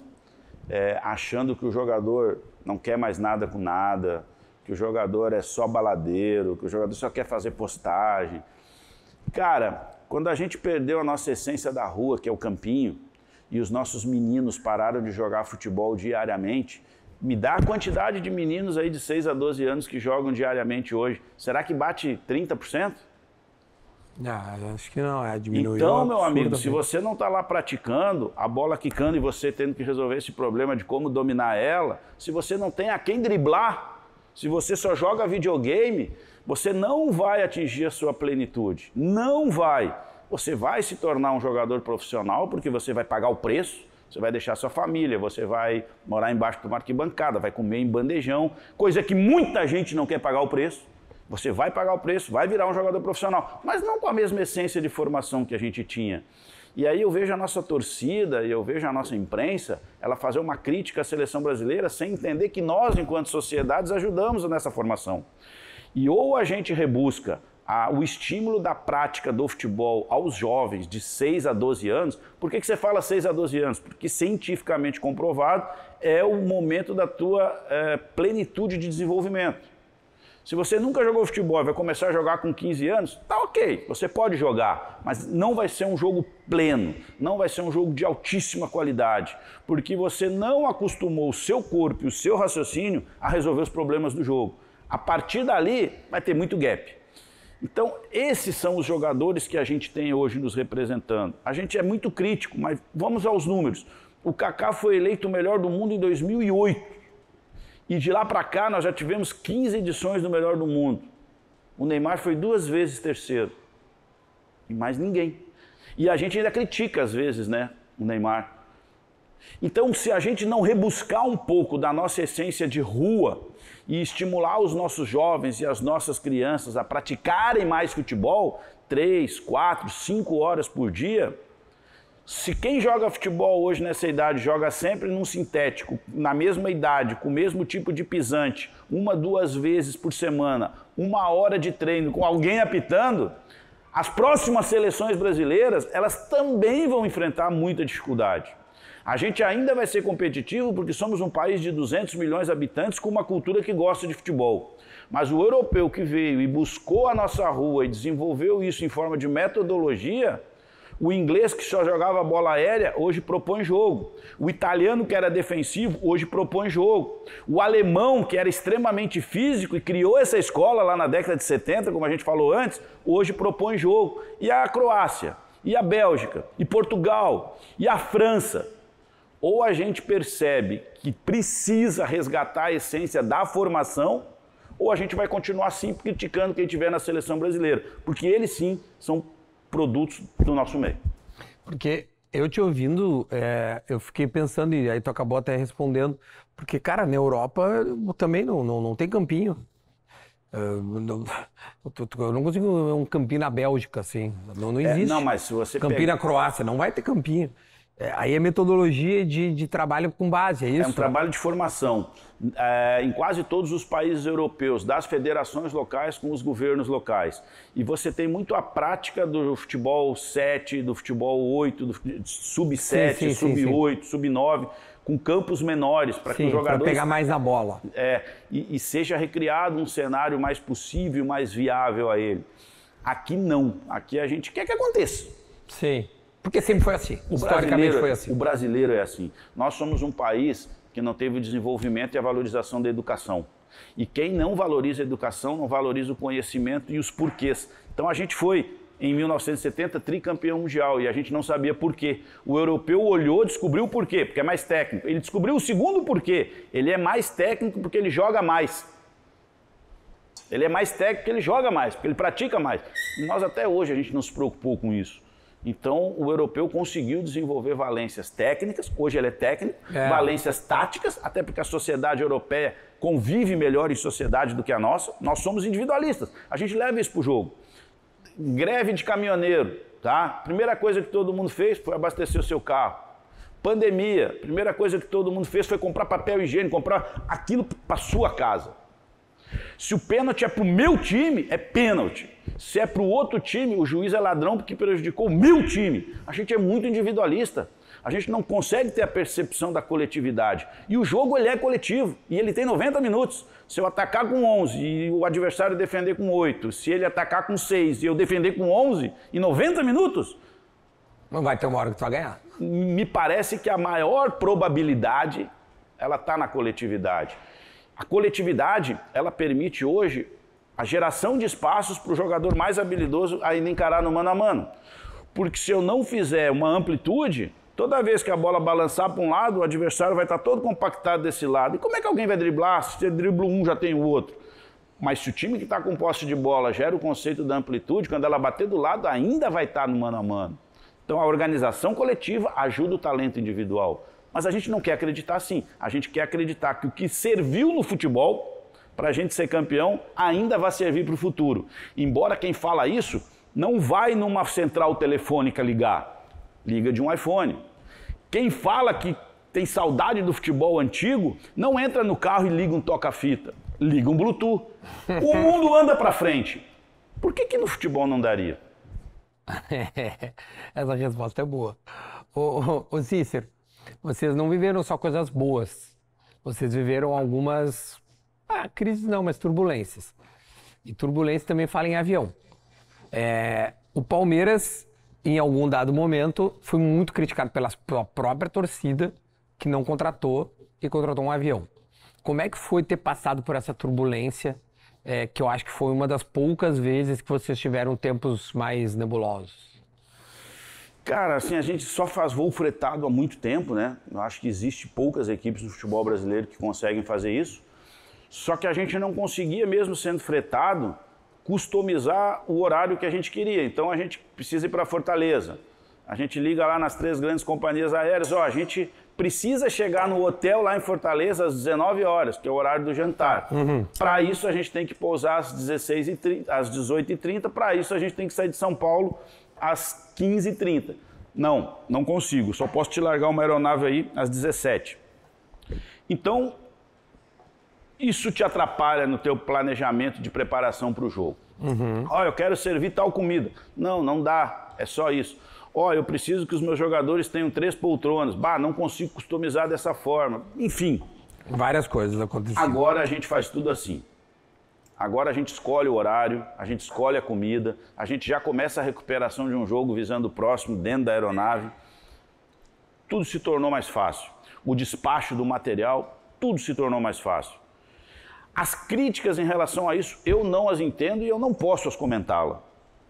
é, achando que o jogador não quer mais nada com nada, que o jogador é só baladeiro, que o jogador só quer fazer postagem. Cara, quando a gente perdeu a nossa essência da rua, que é o campinho, e os nossos meninos pararam de jogar futebol diariamente, me dá a quantidade de meninos aí de 6 a 12 anos que jogam diariamente hoje. Será que bate 30%? Não, ah, acho que não, é diminuir. Então, meu amigo, se você não está lá praticando, a bola quicando e você tendo que resolver esse problema de como dominar ela, se você não tem a quem driblar, se você só joga videogame, você não vai atingir a sua plenitude. Não vai. Você vai se tornar um jogador profissional porque você vai pagar o preço, você vai deixar sua família, você vai morar embaixo do uma arquibancada, vai comer em bandejão, coisa que muita gente não quer pagar o preço. Você vai pagar o preço, vai virar um jogador profissional, mas não com a mesma essência de formação que a gente tinha. E aí eu vejo a nossa torcida e eu vejo a nossa imprensa, ela fazer uma crítica à seleção brasileira sem entender que nós, enquanto sociedades, ajudamos nessa formação. E ou a gente rebusca a, o estímulo da prática do futebol aos jovens de 6 a 12 anos, por que, que você fala 6 a 12 anos? Porque cientificamente comprovado é o momento da tua é, plenitude de desenvolvimento. Se você nunca jogou futebol e vai começar a jogar com 15 anos, tá ok, você pode jogar, mas não vai ser um jogo pleno, não vai ser um jogo de altíssima qualidade, porque você não acostumou o seu corpo e o seu raciocínio a resolver os problemas do jogo. A partir dali, vai ter muito gap. Então, esses são os jogadores que a gente tem hoje nos representando. A gente é muito crítico, mas vamos aos números. O Kaká foi eleito o melhor do mundo em 2008. E de lá para cá nós já tivemos 15 edições do melhor do mundo. O Neymar foi duas vezes terceiro. E mais ninguém. E a gente ainda critica às vezes, né, o Neymar. Então, se a gente não rebuscar um pouco da nossa essência de rua e estimular os nossos jovens e as nossas crianças a praticarem mais futebol, três, quatro, cinco horas por dia, se quem joga futebol hoje nessa idade joga sempre num sintético, na mesma idade, com o mesmo tipo de pisante, uma, duas vezes por semana, uma hora de treino com alguém apitando, as próximas seleções brasileiras, elas também vão enfrentar muita dificuldade. A gente ainda vai ser competitivo porque somos um país de 200 milhões de habitantes com uma cultura que gosta de futebol. Mas o europeu que veio e buscou a nossa rua e desenvolveu isso em forma de metodologia, o inglês que só jogava bola aérea hoje propõe jogo. O italiano que era defensivo hoje propõe jogo. O alemão que era extremamente físico e criou essa escola lá na década de 70, como a gente falou antes, hoje propõe jogo. E a Croácia, e a Bélgica, e Portugal, e a França. Ou a gente percebe que precisa resgatar a essência da formação, ou a gente vai continuar sim criticando quem tiver na seleção brasileira, porque eles sim são produtos do nosso meio. Porque eu te ouvindo, é, eu fiquei pensando, e aí tu acabou até respondendo, porque, cara, na Europa também não, não, não tem campinho. É, eu não, consigo um campinho na Bélgica, assim. Não, não existe. É, não, mas se você. Campinho pega... na Croácia, não vai ter campinho. É, aí é metodologia de, de, trabalho com base, é isso? É um trabalho de formação. É, em quase todos os países europeus, das federações locais com os governos locais. E você tem muito a prática do futebol 7, do futebol 8, do sub-7, sub-8, sub-9, com campos menores, para que os jogadores. pegar mais na bola. É, e, e seja recriado um cenário mais possível, mais viável a ele. Aqui não. Aqui a gente quer que é aconteça. Sim. Porque sempre foi assim. O foi assim. O brasileiro é assim. Nós somos um país que não teve o desenvolvimento e a valorização da educação. E quem não valoriza a educação não valoriza o conhecimento e os porquês. Então a gente foi em 1970 tricampeão mundial e a gente não sabia por quê. O europeu olhou, descobriu o porquê, porque é mais técnico. Ele descobriu o segundo porquê. Ele é mais técnico porque ele joga mais. Ele é mais técnico porque ele joga mais, porque ele pratica mais. E nós até hoje a gente não se preocupou com isso. Então, o europeu conseguiu desenvolver valências técnicas, hoje ele é técnico, é. valências táticas, até porque a sociedade europeia convive melhor em sociedade do que a nossa. Nós somos individualistas, a gente leva isso para o jogo. Greve de caminhoneiro, tá? Primeira coisa que todo mundo fez foi abastecer o seu carro. Pandemia, primeira coisa que todo mundo fez foi comprar papel higiênico, comprar aquilo para sua casa. Se o pênalti é para o meu time, é pênalti. Se é para o outro time, o juiz é ladrão porque prejudicou o meu time. A gente é muito individualista. A gente não consegue ter a percepção da coletividade. E o jogo ele é coletivo e ele tem 90 minutos. Se eu atacar com 11 e o adversário defender com 8, se ele atacar com 6 e eu defender com 11 em 90 minutos, não vai ter uma hora que tu vai ganhar. Me parece que a maior probabilidade ela está na coletividade. A coletividade, ela permite hoje a geração de espaços para o jogador mais habilidoso ainda encarar no mano a mano. Porque se eu não fizer uma amplitude, toda vez que a bola balançar para um lado, o adversário vai estar tá todo compactado desse lado. E como é que alguém vai driblar? Se você dribla um, já tem o outro. Mas se o time que está com posse de bola gera o conceito da amplitude, quando ela bater do lado, ainda vai estar tá no mano a mano. Então a organização coletiva ajuda o talento individual. Mas a gente não quer acreditar assim. A gente quer acreditar que o que serviu no futebol para a gente ser campeão ainda vai servir para o futuro. Embora quem fala isso não vai numa central telefônica ligar, liga de um iPhone. Quem fala que tem saudade do futebol antigo não entra no carro e liga um toca-fita, liga um Bluetooth. O mundo anda para frente. Por que, que no futebol não daria? Essa resposta é boa. Ô, ô, Cícero, vocês não viveram só coisas boas. Vocês viveram algumas ah, crises não, mas turbulências. E turbulência também fala em avião. É, o Palmeiras, em algum dado momento, foi muito criticado pela própria torcida, que não contratou e contratou um avião. Como é que foi ter passado por essa turbulência, é, que eu acho que foi uma das poucas vezes que vocês tiveram tempos mais nebulosos? Cara, assim, a gente só faz voo fretado há muito tempo, né? Eu acho que existe poucas equipes no futebol brasileiro que conseguem fazer isso. Só que a gente não conseguia, mesmo sendo fretado, customizar o horário que a gente queria. Então a gente precisa ir para Fortaleza. A gente liga lá nas três grandes companhias aéreas, ó, a gente precisa chegar no hotel lá em Fortaleza às 19 horas, que é o horário do jantar. Uhum. Para isso a gente tem que pousar às 16 h às 18h30, para isso a gente tem que sair de São Paulo às 15h30. Não, não consigo, só posso te largar uma aeronave aí às 17. Então, isso te atrapalha no teu planejamento de preparação para o jogo. Uhum. Olha, eu quero servir tal comida. Não, não dá, é só isso. Olha, eu preciso que os meus jogadores tenham três poltronas. Bah, não consigo customizar dessa forma. Enfim. Várias coisas acontecendo. Agora a gente faz tudo assim. Agora a gente escolhe o horário, a gente escolhe a comida, a gente já começa a recuperação de um jogo visando o próximo dentro da aeronave. Tudo se tornou mais fácil. O despacho do material, tudo se tornou mais fácil. As críticas em relação a isso, eu não as entendo e eu não posso as comentá-la.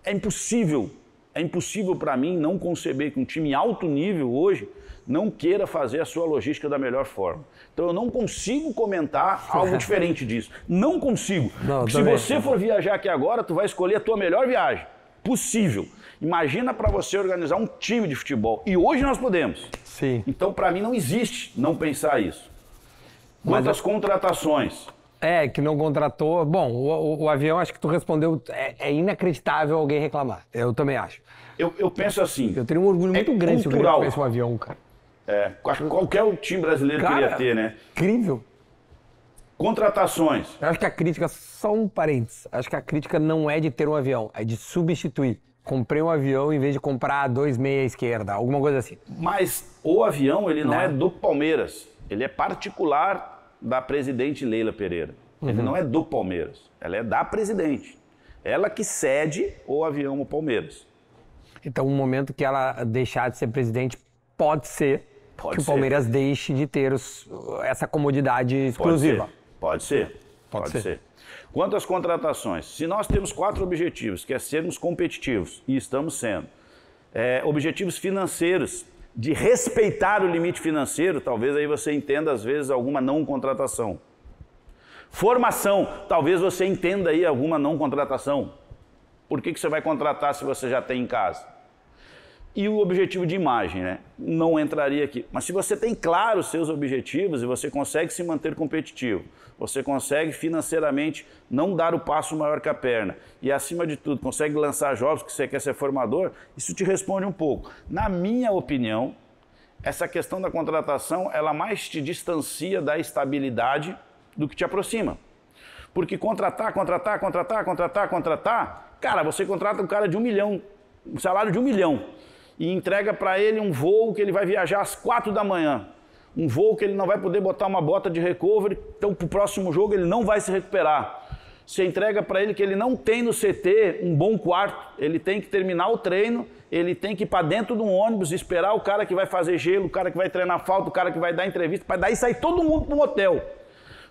É impossível é impossível para mim não conceber que um time alto nível hoje não queira fazer a sua logística da melhor forma. Então eu não consigo comentar algo diferente disso. Não consigo. Não, Se você for viajar aqui agora, tu vai escolher a tua melhor viagem possível. Imagina para você organizar um time de futebol. E hoje nós podemos. Sim. Então para mim não existe não pensar isso. Quantas contratações? É, que não contratou. Bom, o, o, o, avião, acho que tu respondeu. É, é inacreditável alguém reclamar. Eu também acho eu, eu penso assim. Eu tenho um orgulho é muito é grande cultural. se eu um avião, cara. É, qualquer time brasileiro cara, queria ter, né? Incrível. Contratações. Eu acho que a crítica, só um parênteses, acho que a crítica não é de ter um avião, é de substituir. Comprei um avião em vez de comprar dois meia esquerda, alguma coisa assim. Mas o avião, ele não, não. é né? do Palmeiras. Ele é particular da presidente Leila Pereira. Uhum. Ele não é do Palmeiras. Ela é da presidente. Ela que cede o avião ao Palmeiras. Então, um momento que ela deixar de ser presidente pode ser pode que ser. o Palmeiras deixe de ter os, essa comodidade exclusiva. Pode ser. Pode ser. Pode, pode ser. ser. Quanto às contratações, se nós temos quatro objetivos, que é sermos competitivos, e estamos sendo, é, objetivos financeiros, de respeitar o limite financeiro, talvez aí você entenda às vezes alguma não contratação. Formação, talvez você entenda aí alguma não contratação. Por que, que você vai contratar se você já tem em casa? e o objetivo de imagem, né? Não entraria aqui. Mas se você tem claro os seus objetivos e você consegue se manter competitivo, você consegue financeiramente não dar o passo maior que a perna e, acima de tudo, consegue lançar jogos que você quer ser formador, isso te responde um pouco. Na minha opinião, essa questão da contratação, ela mais te distancia da estabilidade do que te aproxima. Porque contratar, contratar, contratar, contratar, contratar, cara, você contrata um cara de um milhão, um salário de um milhão e entrega para ele um voo que ele vai viajar às quatro da manhã. Um voo que ele não vai poder botar uma bota de recovery, então para o próximo jogo ele não vai se recuperar. Você entrega para ele que ele não tem no CT um bom quarto, ele tem que terminar o treino, ele tem que ir para dentro de um ônibus, esperar o cara que vai fazer gelo, o cara que vai treinar falta, o cara que vai dar entrevista, para daí sair todo mundo para um hotel.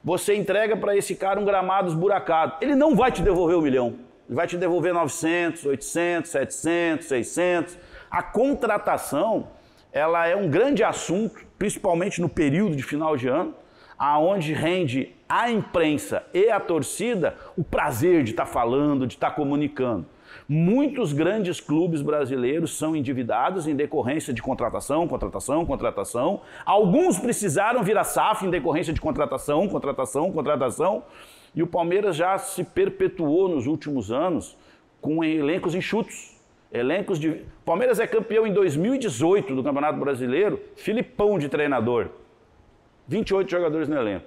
Você entrega para esse cara um gramado esburacado, ele não vai te devolver o um milhão, ele vai te devolver 900, 800, 700, 600 a contratação, ela é um grande assunto, principalmente no período de final de ano, aonde rende à imprensa e à torcida o prazer de estar falando, de estar comunicando. Muitos grandes clubes brasileiros são endividados em decorrência de contratação, contratação, contratação. Alguns precisaram virar SAF em decorrência de contratação, contratação, contratação. E o Palmeiras já se perpetuou nos últimos anos com elencos enxutos. Elencos de. Palmeiras é campeão em 2018 do Campeonato Brasileiro, Filipão de treinador. 28 jogadores no elenco.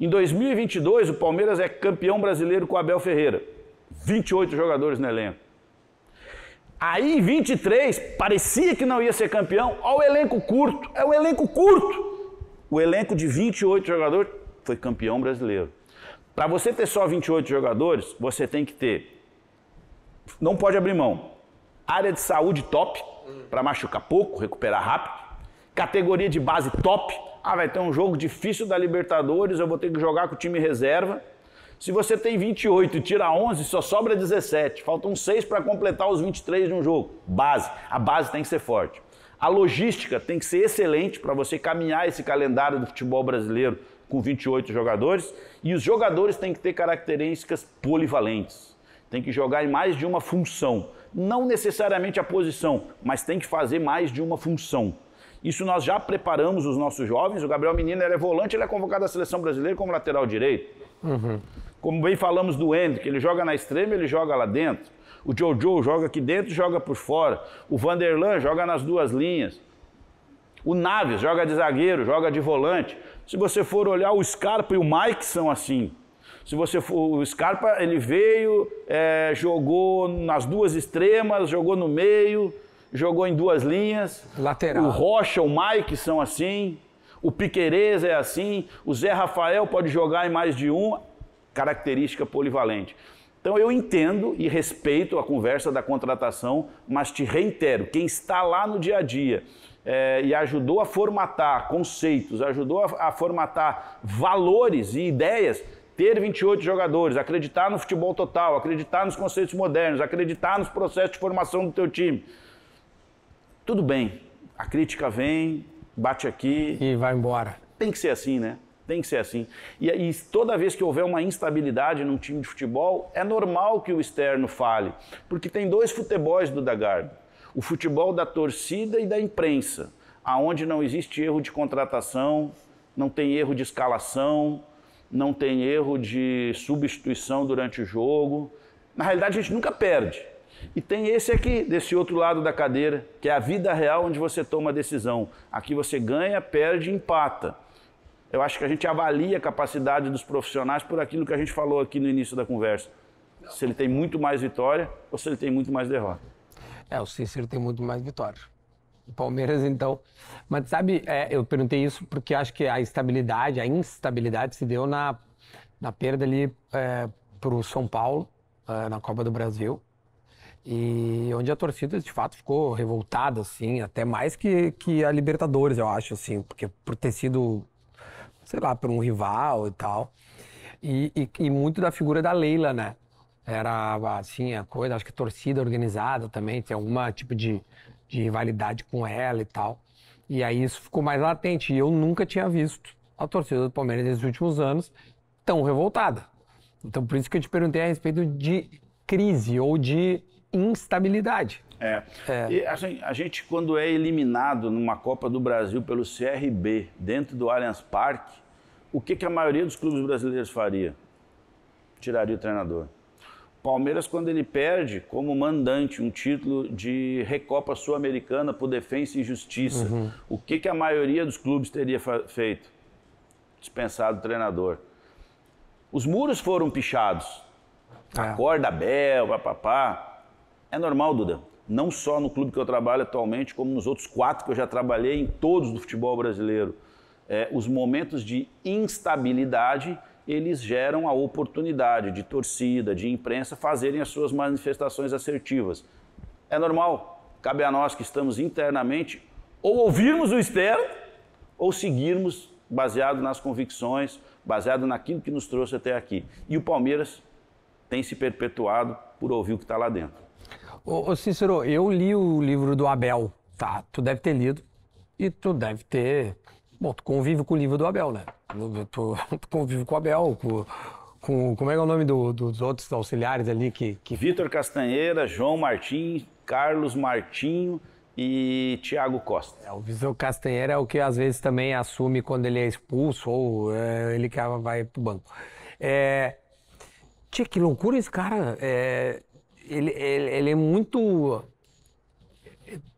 Em 2022, o Palmeiras é campeão brasileiro com Abel Ferreira. 28 jogadores no elenco. Aí em 23, parecia que não ia ser campeão, ao elenco curto. É o elenco curto. O elenco de 28 jogadores foi campeão brasileiro. Para você ter só 28 jogadores, você tem que ter não pode abrir mão. Área de saúde top, para machucar pouco, recuperar rápido. Categoria de base top. Ah, vai ter um jogo difícil da Libertadores, eu vou ter que jogar com o time reserva. Se você tem 28 e tira 11, só sobra 17. Faltam 6 para completar os 23 de um jogo. Base. A base tem que ser forte. A logística tem que ser excelente para você caminhar esse calendário do futebol brasileiro com 28 jogadores. E os jogadores têm que ter características polivalentes tem que jogar em mais de uma função. Não necessariamente a posição, mas tem que fazer mais de uma função. Isso nós já preparamos os nossos jovens. O Gabriel Menino ele é volante, ele é convocado à seleção brasileira como lateral direito. Uhum. Como bem falamos do que ele joga na extrema, ele joga lá dentro. O Jojo joga aqui dentro joga por fora. O Vanderlan joga nas duas linhas. O Naves joga de zagueiro, joga de volante. Se você for olhar, o Scarpa e o Mike são assim. Se você for, o Scarpa, ele veio, é, jogou nas duas extremas, jogou no meio, jogou em duas linhas. Lateral. O Rocha, o Mike são assim. O Piqueires é assim. O Zé Rafael pode jogar em mais de um. Característica polivalente. Então eu entendo e respeito a conversa da contratação, mas te reitero: quem está lá no dia a dia é, e ajudou a formatar conceitos, ajudou a, a formatar valores e ideias, ter 28 jogadores, acreditar no futebol total, acreditar nos conceitos modernos, acreditar nos processos de formação do teu time. Tudo bem, a crítica vem, bate aqui. E vai embora. Tem que ser assim, né? Tem que ser assim. E, e toda vez que houver uma instabilidade num time de futebol, é normal que o externo fale. Porque tem dois futebols do Dagardo: o futebol da torcida e da imprensa, aonde não existe erro de contratação, não tem erro de escalação não tem erro de substituição durante o jogo. Na realidade, a gente nunca perde. E tem esse aqui, desse outro lado da cadeira, que é a vida real onde você toma a decisão. Aqui você ganha, perde, empata. Eu acho que a gente avalia a capacidade dos profissionais por aquilo que a gente falou aqui no início da conversa. Se ele tem muito mais vitória ou se ele tem muito mais derrota. É, o Cícero tem muito mais vitórias. Palmeiras, então. Mas sabe, é, eu perguntei isso porque acho que a estabilidade, a instabilidade se deu na, na perda ali é, para o São Paulo, é, na Copa do Brasil. E onde a torcida, de fato, ficou revoltada, assim, até mais que, que a Libertadores, eu acho, assim, porque por ter sido, sei lá, por um rival e tal. E, e, e muito da figura da Leila, né? Era, assim, a coisa, acho que torcida organizada também, tem alguma tipo de de rivalidade com ela e tal. E aí isso ficou mais latente. E eu nunca tinha visto a torcida do Palmeiras nesses últimos anos tão revoltada. Então, por isso que eu te perguntei a respeito de crise ou de instabilidade. É. é. E assim, a gente, quando é eliminado numa Copa do Brasil pelo CRB, dentro do Allianz Parque, o que, que a maioria dos clubes brasileiros faria? Tiraria o treinador. Palmeiras, quando ele perde como mandante um título de Recopa Sul-Americana por Defensa e Justiça, uhum. o que, que a maioria dos clubes teria feito? Dispensado o treinador. Os muros foram pichados. Ah. É. Acorda Bel, papapá. É normal, Duda. Não só no clube que eu trabalho atualmente, como nos outros quatro que eu já trabalhei, em todos do futebol brasileiro. É, os momentos de instabilidade eles geram a oportunidade de torcida, de imprensa fazerem as suas manifestações assertivas. É normal, cabe a nós que estamos internamente ou ouvirmos o externo ou seguirmos baseado nas convicções, baseado naquilo que nos trouxe até aqui. E o Palmeiras tem se perpetuado por ouvir o que está lá dentro. Ô, ô, Cícero, eu li o livro do Abel, tá? Tu deve ter lido e tu deve ter. Bom, tu convive com o livro do Abel, né? Tô, convivo com o Abel, com, com, como é que é o nome do, dos outros auxiliares ali que... que... Vitor Castanheira, João Martins, Carlos Martinho e Tiago Costa. É, o Vitor Castanheira é o que às vezes também assume quando ele é expulso ou é, ele que vai pro banco. É... Tia, que loucura esse cara. É... Ele, ele, ele é muito...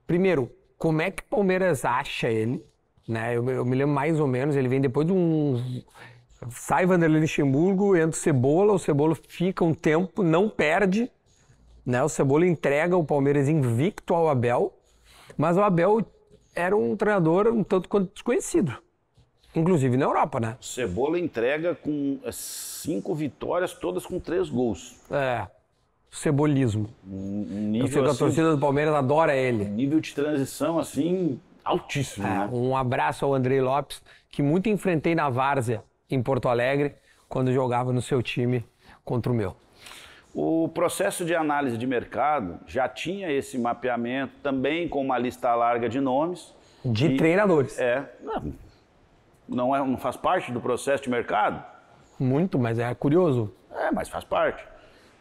Primeiro, como é que o Palmeiras acha ele? Né? Eu, eu, me lembro mais ou menos, ele vem depois de um. Sai Vanderlei Luxemburgo, entra o Cebola, o Cebola fica um tempo, não perde. Né? O Cebola entrega o Palmeiras invicto ao Abel, mas o Abel era um treinador um tanto quanto desconhecido inclusive na Europa, né? Cebola entrega com eh, cinco vitórias, todas com três gols. É. Cebolismo. Um nível, Eu sei que a assim torcida do Palmeiras adora ele. Um nível de transição, assim, altíssimo. É, um abraço ao Andrei Lopes, que muito enfrentei na várzea em Porto Alegre, quando jogava no seu time contra o meu. O processo de análise de mercado já tinha esse mapeamento também com uma lista larga de nomes. De e, treinadores. É. Não, é, não faz parte do processo de mercado? Muito, mas é curioso. É, mas faz parte.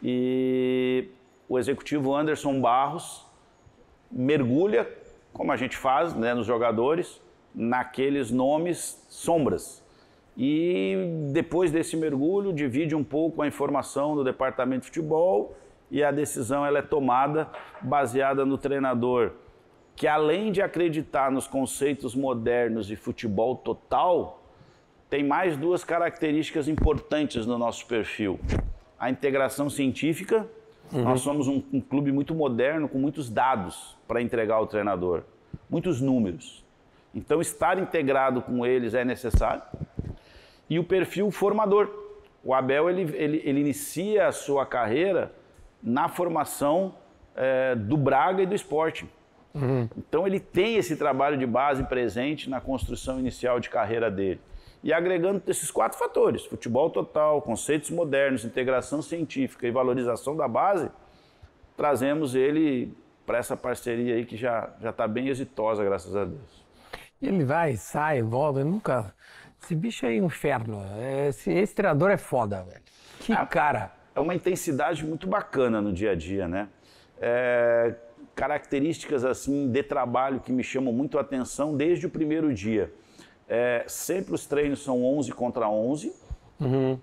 E o executivo Anderson Barros mergulha como a gente faz né, nos jogadores, naqueles nomes sombras. E depois desse mergulho, divide um pouco a informação do departamento de futebol e a decisão ela é tomada baseada no treinador, que além de acreditar nos conceitos modernos de futebol total, tem mais duas características importantes no nosso perfil: a integração científica Uhum. Nós somos um, um clube muito moderno, com muitos dados para entregar ao treinador, muitos números. Então, estar integrado com eles é necessário. E o perfil formador. O Abel ele, ele, ele inicia a sua carreira na formação é, do Braga e do esporte. Uhum. Então, ele tem esse trabalho de base presente na construção inicial de carreira dele e agregando esses quatro fatores: futebol total, conceitos modernos, integração científica e valorização da base, trazemos ele para essa parceria aí que já já está bem exitosa, graças a Deus. Ele vai, sai, volta, nunca. Esse bicho é inferno. Esse, esse treinador é foda, velho. Que é, cara. É uma intensidade muito bacana no dia a dia, né? É, características assim de trabalho que me chamam muito a atenção desde o primeiro dia é, sempre os treinos são 11 contra 11. Uhum.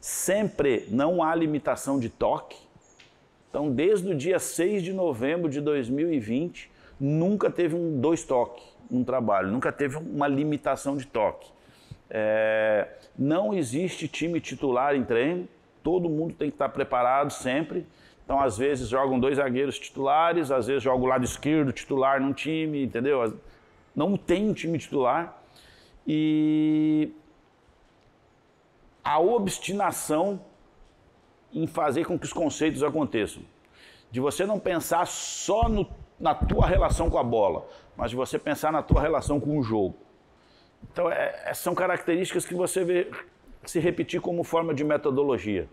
Sempre não há limitação de toque. Então, desde o dia 6 de novembro de 2020, nunca teve um dois toque no trabalho, nunca teve uma limitação de toque. É, não existe time titular em treino, todo mundo tem que estar preparado sempre. Então, às vezes jogam dois zagueiros titulares, às vezes joga o lado esquerdo titular num time, entendeu? Não tem um time titular. E a obstinação em fazer com que os conceitos aconteçam. De você não pensar só no, na tua relação com a bola, mas de você pensar na tua relação com o jogo. Então, é, é, são características que você vê se repetir como forma de metodologia.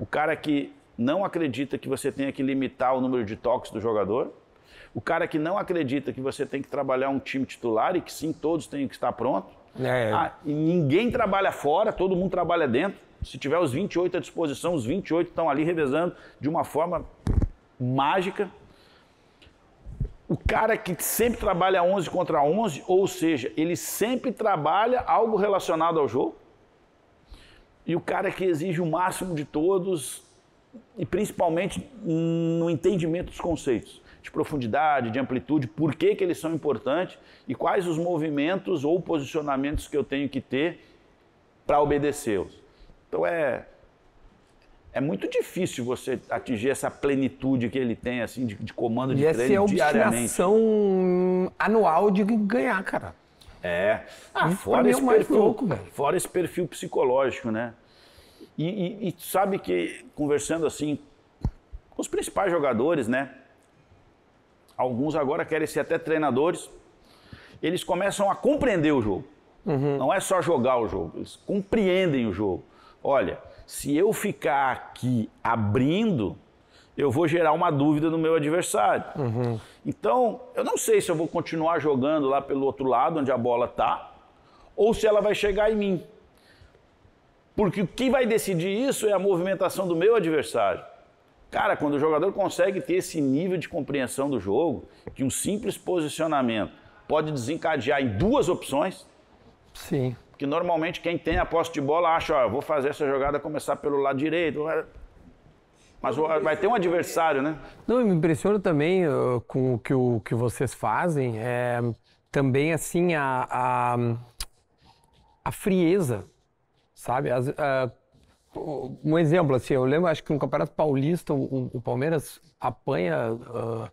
O cara que não acredita que você tenha que limitar o número de toques do jogador, o cara que não acredita que você tem que trabalhar um time titular e que sim, todos têm que estar prontos, é. Ah, e ninguém trabalha fora, todo mundo trabalha dentro. Se tiver os 28 à disposição, os 28 estão ali revezando de uma forma mágica. O cara que sempre trabalha 11 contra 11, ou seja, ele sempre trabalha algo relacionado ao jogo. E o cara que exige o máximo de todos, e principalmente no entendimento dos conceitos de profundidade, de amplitude, por que, que eles são importantes e quais os movimentos ou posicionamentos que eu tenho que ter para obedecê-los. Então é, é muito difícil você atingir essa plenitude que ele tem, assim, de, de comando de e treino essa é a obstinação anual de ganhar, cara. É. Ah, fora, é esse perfil, louco, fora esse perfil psicológico, né? E, e, e sabe que, conversando assim, com os principais jogadores, né? alguns agora querem ser até treinadores, eles começam a compreender o jogo. Uhum. Não é só jogar o jogo, eles compreendem o jogo. Olha, se eu ficar aqui abrindo, eu vou gerar uma dúvida no meu adversário. Uhum. Então, eu não sei se eu vou continuar jogando lá pelo outro lado, onde a bola está, ou se ela vai chegar em mim. Porque o que vai decidir isso é a movimentação do meu adversário. Cara, quando o jogador consegue ter esse nível de compreensão do jogo, que um simples posicionamento pode desencadear em duas opções. Sim. Que normalmente quem tem a posse de bola acha, ó, vou fazer essa jogada começar pelo lado direito. Mas vai ter um adversário, né? Não, me impressiona também uh, com o que, o que vocês fazem. É, também, assim, a, a, a frieza, sabe? As, um exemplo, assim, eu lembro, acho que no Campeonato Paulista, o, o Palmeiras apanha, uh,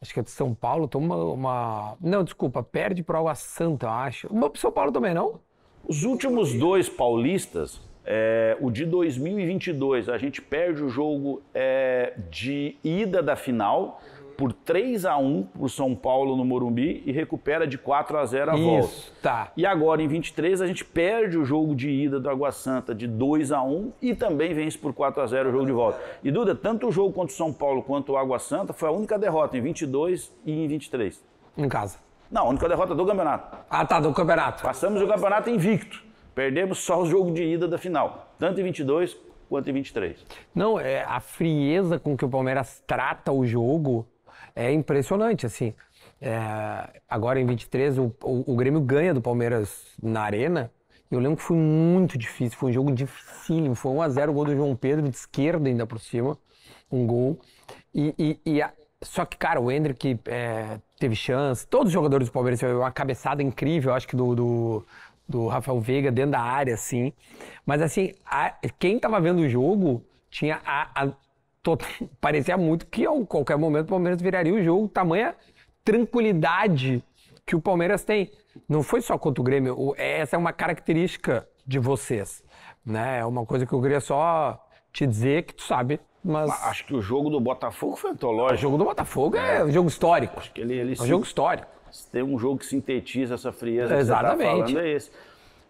acho que é de São Paulo, toma uma. Não, desculpa, perde para o Santa, acho. O São Paulo também não? Os últimos dois paulistas, é, o de 2022, a gente perde o jogo é, de ida da final por 3 a 1 para o São Paulo no Morumbi e recupera de 4 a 0 a Isso, volta. Tá. E agora, em 23, a gente perde o jogo de ida do Água Santa de 2 a 1 e também vence por 4 a 0 o jogo de volta. E Duda, tanto o jogo contra o São Paulo quanto o Água Santa foi a única derrota em 22 e em 23. Em casa. Não, a única derrota do campeonato. Ah, tá, do campeonato. Passamos o campeonato invicto. Perdemos só o jogo de ida da final. Tanto em 22 quanto em 23. Não, é a frieza com que o Palmeiras trata o jogo é impressionante, assim. É, agora em 23, o, o, o, Grêmio ganha do Palmeiras na Arena. Eu lembro que foi muito difícil, foi um jogo dificílimo. Foi 1x0 o gol do João Pedro, de esquerda ainda por cima. Um gol. E, e, e a, só que, cara, o Hendrick é, teve chance. Todos os jogadores do Palmeiras tiveram uma cabeçada incrível, acho que do, do, do, Rafael Veiga dentro da área, assim. Mas, assim, a, quem tava vendo o jogo tinha a, a parecia muito que a qualquer momento o Palmeiras viraria o jogo, tamanha tranquilidade que o Palmeiras tem. Não foi só contra o Grêmio, é, essa é uma característica de vocês. Né? É uma coisa que eu queria só te dizer que tu sabe. Mas... Acho que o jogo do Botafogo foi antológico. O jogo do Botafogo é, é um jogo histórico. Acho que ele, ele é um sim... jogo histórico. Se tem um jogo que sintetiza essa frieza Exatamente. que você tá falando, é esse.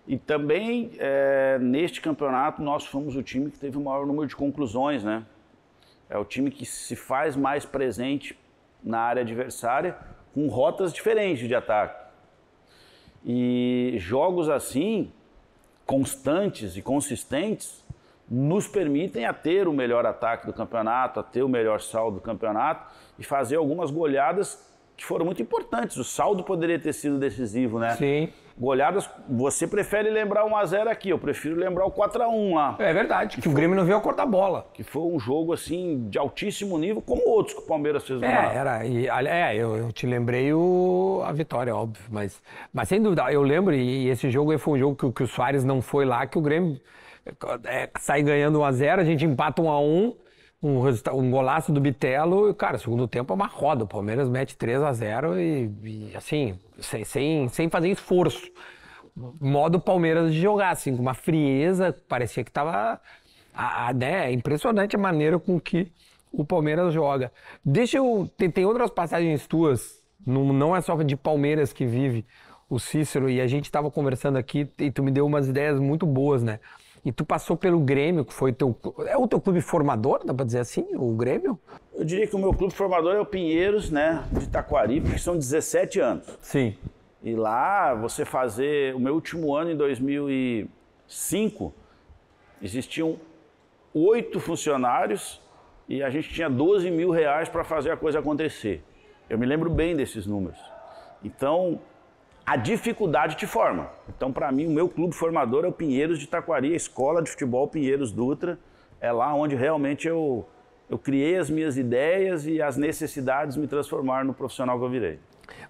E também, é, neste campeonato, nós fomos o time que teve o maior número de conclusões, né? É o time que se faz mais presente na área adversária com rotas diferentes de ataque. E jogos assim, constantes e consistentes, nos permitem a ter o melhor ataque do campeonato, a ter o melhor saldo do campeonato e fazer algumas goleadas que foram muito importantes. O saldo poderia ter sido decisivo, né? Sim. Goleadas, você prefere lembrar 1x0 aqui, eu prefiro lembrar o 4x1 lá. É verdade, que, que o Grêmio não veio a cortar bola. Que foi um jogo, assim, de altíssimo nível, como outros que o Palmeiras fez no É, era. E, é, eu, eu, te lembrei o, a vitória, óbvio, mas, mas sem dúvida, eu lembro, e, e esse jogo foi um jogo que, que o Soares não foi lá, que o Grêmio é, sai ganhando 1x0, a gente empata 1x1 um, um golaço do Bitelo, e, cara, segundo tempo é uma roda. O Palmeiras mete 3 a 0 e, e assim, sem, sem, sem fazer esforço. Modo Palmeiras de jogar, assim, com uma frieza, parecia que tava. A, a, né? É impressionante a maneira com que o Palmeiras joga. Deixa eu. Tem, tem outras passagens tuas, não, não é só de Palmeiras que vive o Cícero, e a gente estava conversando aqui e tu me deu umas ideias muito boas, né? E tu passou pelo Grêmio, que foi teu. É o teu clube formador, dá pra dizer assim, o Grêmio? Eu diria que o meu clube formador é o Pinheiros, né? De Itaquari, porque são 17 anos. Sim. E lá você fazer. O meu último ano, em 2005, existiam oito funcionários e a gente tinha 12 mil reais para fazer a coisa acontecer. Eu me lembro bem desses números. Então, a dificuldade te forma. Então, para mim, o meu clube formador é o Pinheiros de Taquari, a Escola de Futebol Pinheiros Dutra. É lá onde realmente eu, eu criei as minhas ideias e as necessidades me transformaram no profissional que eu virei.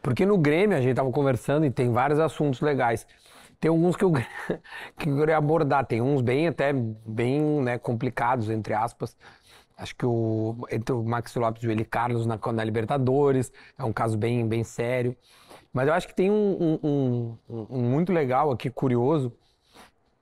Porque no Grêmio, a gente estava conversando e tem vários assuntos legais. Tem alguns que eu, que eu queria abordar, tem uns bem até bem né, complicados, entre aspas. Acho que o, entre o Max Lopes e o Eli Carlos na, na Libertadores é um caso bem, bem sério. Mas eu acho que tem um, um, um, um muito legal aqui, curioso.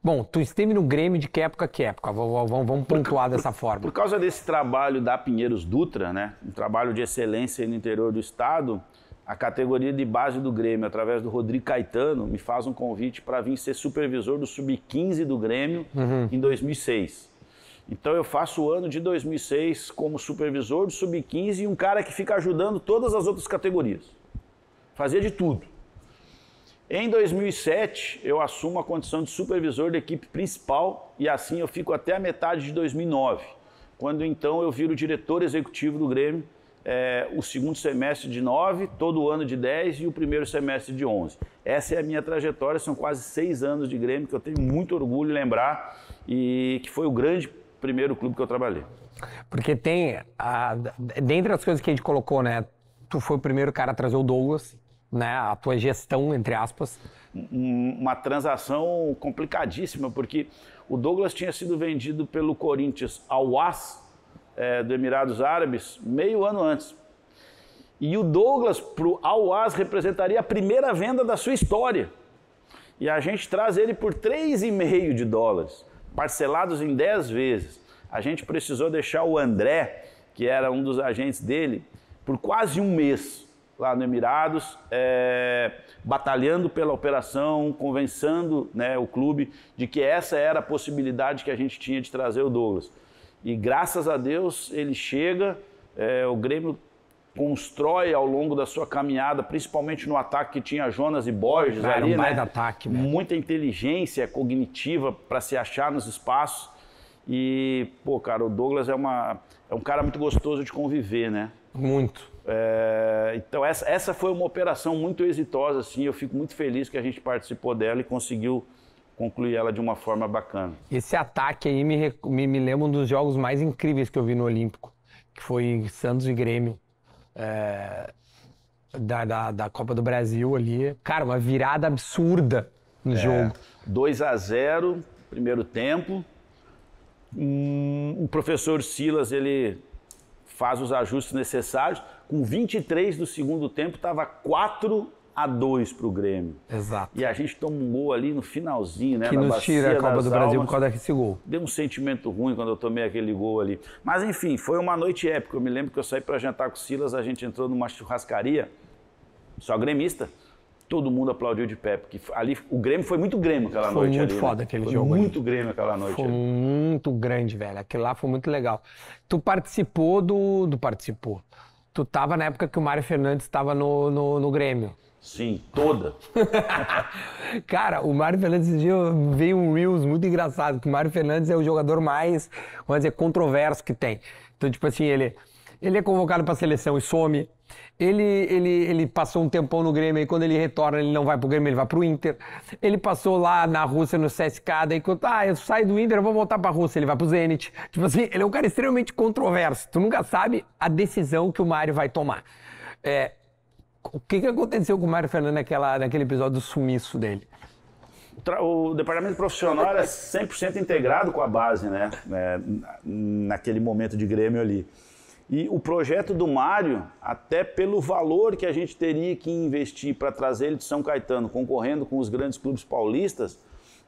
Bom, tu esteve no Grêmio de que época que época? Vamos, vamos, vamos pontuar dessa forma. Por causa desse trabalho da Pinheiros Dutra, né? Um trabalho de excelência no interior do estado, a categoria de base do Grêmio, através do Rodrigo Caetano, me faz um convite para vir ser supervisor do Sub-15 do Grêmio uhum. em 2006. Então eu faço o ano de 2006 como supervisor do Sub-15 e um cara que fica ajudando todas as outras categorias fazia de tudo. Em 2007, eu assumo a condição de supervisor da equipe principal e assim eu fico até a metade de 2009, quando então eu viro diretor executivo do Grêmio, é, o segundo semestre de 9, todo o ano de 10 e o primeiro semestre de 11. Essa é a minha trajetória, são quase seis anos de Grêmio que eu tenho muito orgulho de lembrar e que foi o grande primeiro clube que eu trabalhei. Porque tem, a, dentre as coisas que a gente colocou, né? Tu foi o primeiro cara a trazer o Douglas, né, a tua gestão, entre aspas? Uma transação complicadíssima, porque o Douglas tinha sido vendido pelo Corinthians ao AS é, do Emirados Árabes meio ano antes. E o Douglas para o Al-As representaria a primeira venda da sua história. E a gente traz ele por 3,5 de dólares, parcelados em 10 vezes. A gente precisou deixar o André, que era um dos agentes dele, por quase um mês lá no Emirados, é, batalhando pela operação, convencendo né, o clube de que essa era a possibilidade que a gente tinha de trazer o Douglas. E graças a Deus ele chega, é, o Grêmio constrói ao longo da sua caminhada, principalmente no ataque que tinha Jonas e Borges Cara, ali, um né? ataque, mesmo. Muita inteligência cognitiva para se achar nos espaços. E, pô, cara, o Douglas é, uma, é um cara muito gostoso de conviver, né? Muito. É, então, essa, essa foi uma operação muito exitosa, assim. Eu fico muito feliz que a gente participou dela e conseguiu concluir ela de uma forma bacana. Esse ataque aí me, me, me lembra um dos jogos mais incríveis que eu vi no Olímpico, que foi Santos e Grêmio. É, da, da, da, Copa do Brasil ali. Cara, uma virada absurda no é, jogo. 2 a 0 primeiro tempo. Hum, o professor Silas, ele faz os ajustes necessários. Com 23 do segundo tempo, estava 4 a 2 para o Grêmio. Exato. E a gente toma um gol ali no finalzinho, né? Que nos tira a Copa do Brasil almas. por causa desse gol. Deu um sentimento ruim quando eu tomei aquele gol ali. Mas enfim, foi uma noite épica. Eu me lembro que eu saí para jantar com o Silas, a gente entrou numa churrascaria, só gremista todo mundo aplaudiu de pé, porque ali o Grêmio foi muito Grêmio aquela foi noite. Foi muito ali, né? foda né? aquele foi jogo. muito ali. Grêmio aquela noite. Foi ali. muito grande, velho. Aquilo lá foi muito legal. Tu participou do. do participou. Tu tava na época que o Mário Fernandes estava no, no, no Grêmio. Sim, toda. Cara, o Mário Fernandes esse dia veio um Reels muito engraçado, que o Mário Fernandes é o jogador mais, vamos dizer, controverso que tem. Então, tipo assim, ele ele é convocado para a seleção e some. Ele, ele, ele passou um tempão no Grêmio e quando ele retorna, ele não vai pro Grêmio, ele vai pro Inter. Ele passou lá na Rússia, no CSK, daí quando, ah, eu saio do Inter, eu vou voltar pra Rússia, ele vai pro Zenit. Tipo assim, ele é um cara extremamente controverso. Tu nunca sabe a decisão que o Mário vai tomar. É, o que, que aconteceu com o Mário Fernando naquela, naquele episódio do sumiço dele? o departamento profissional era 100% integrado com a base, né? É, naquele momento de Grêmio ali. E o projeto do Mário, até pelo valor que a gente teria que investir para trazer ele de São Caetano, concorrendo com os grandes clubes paulistas,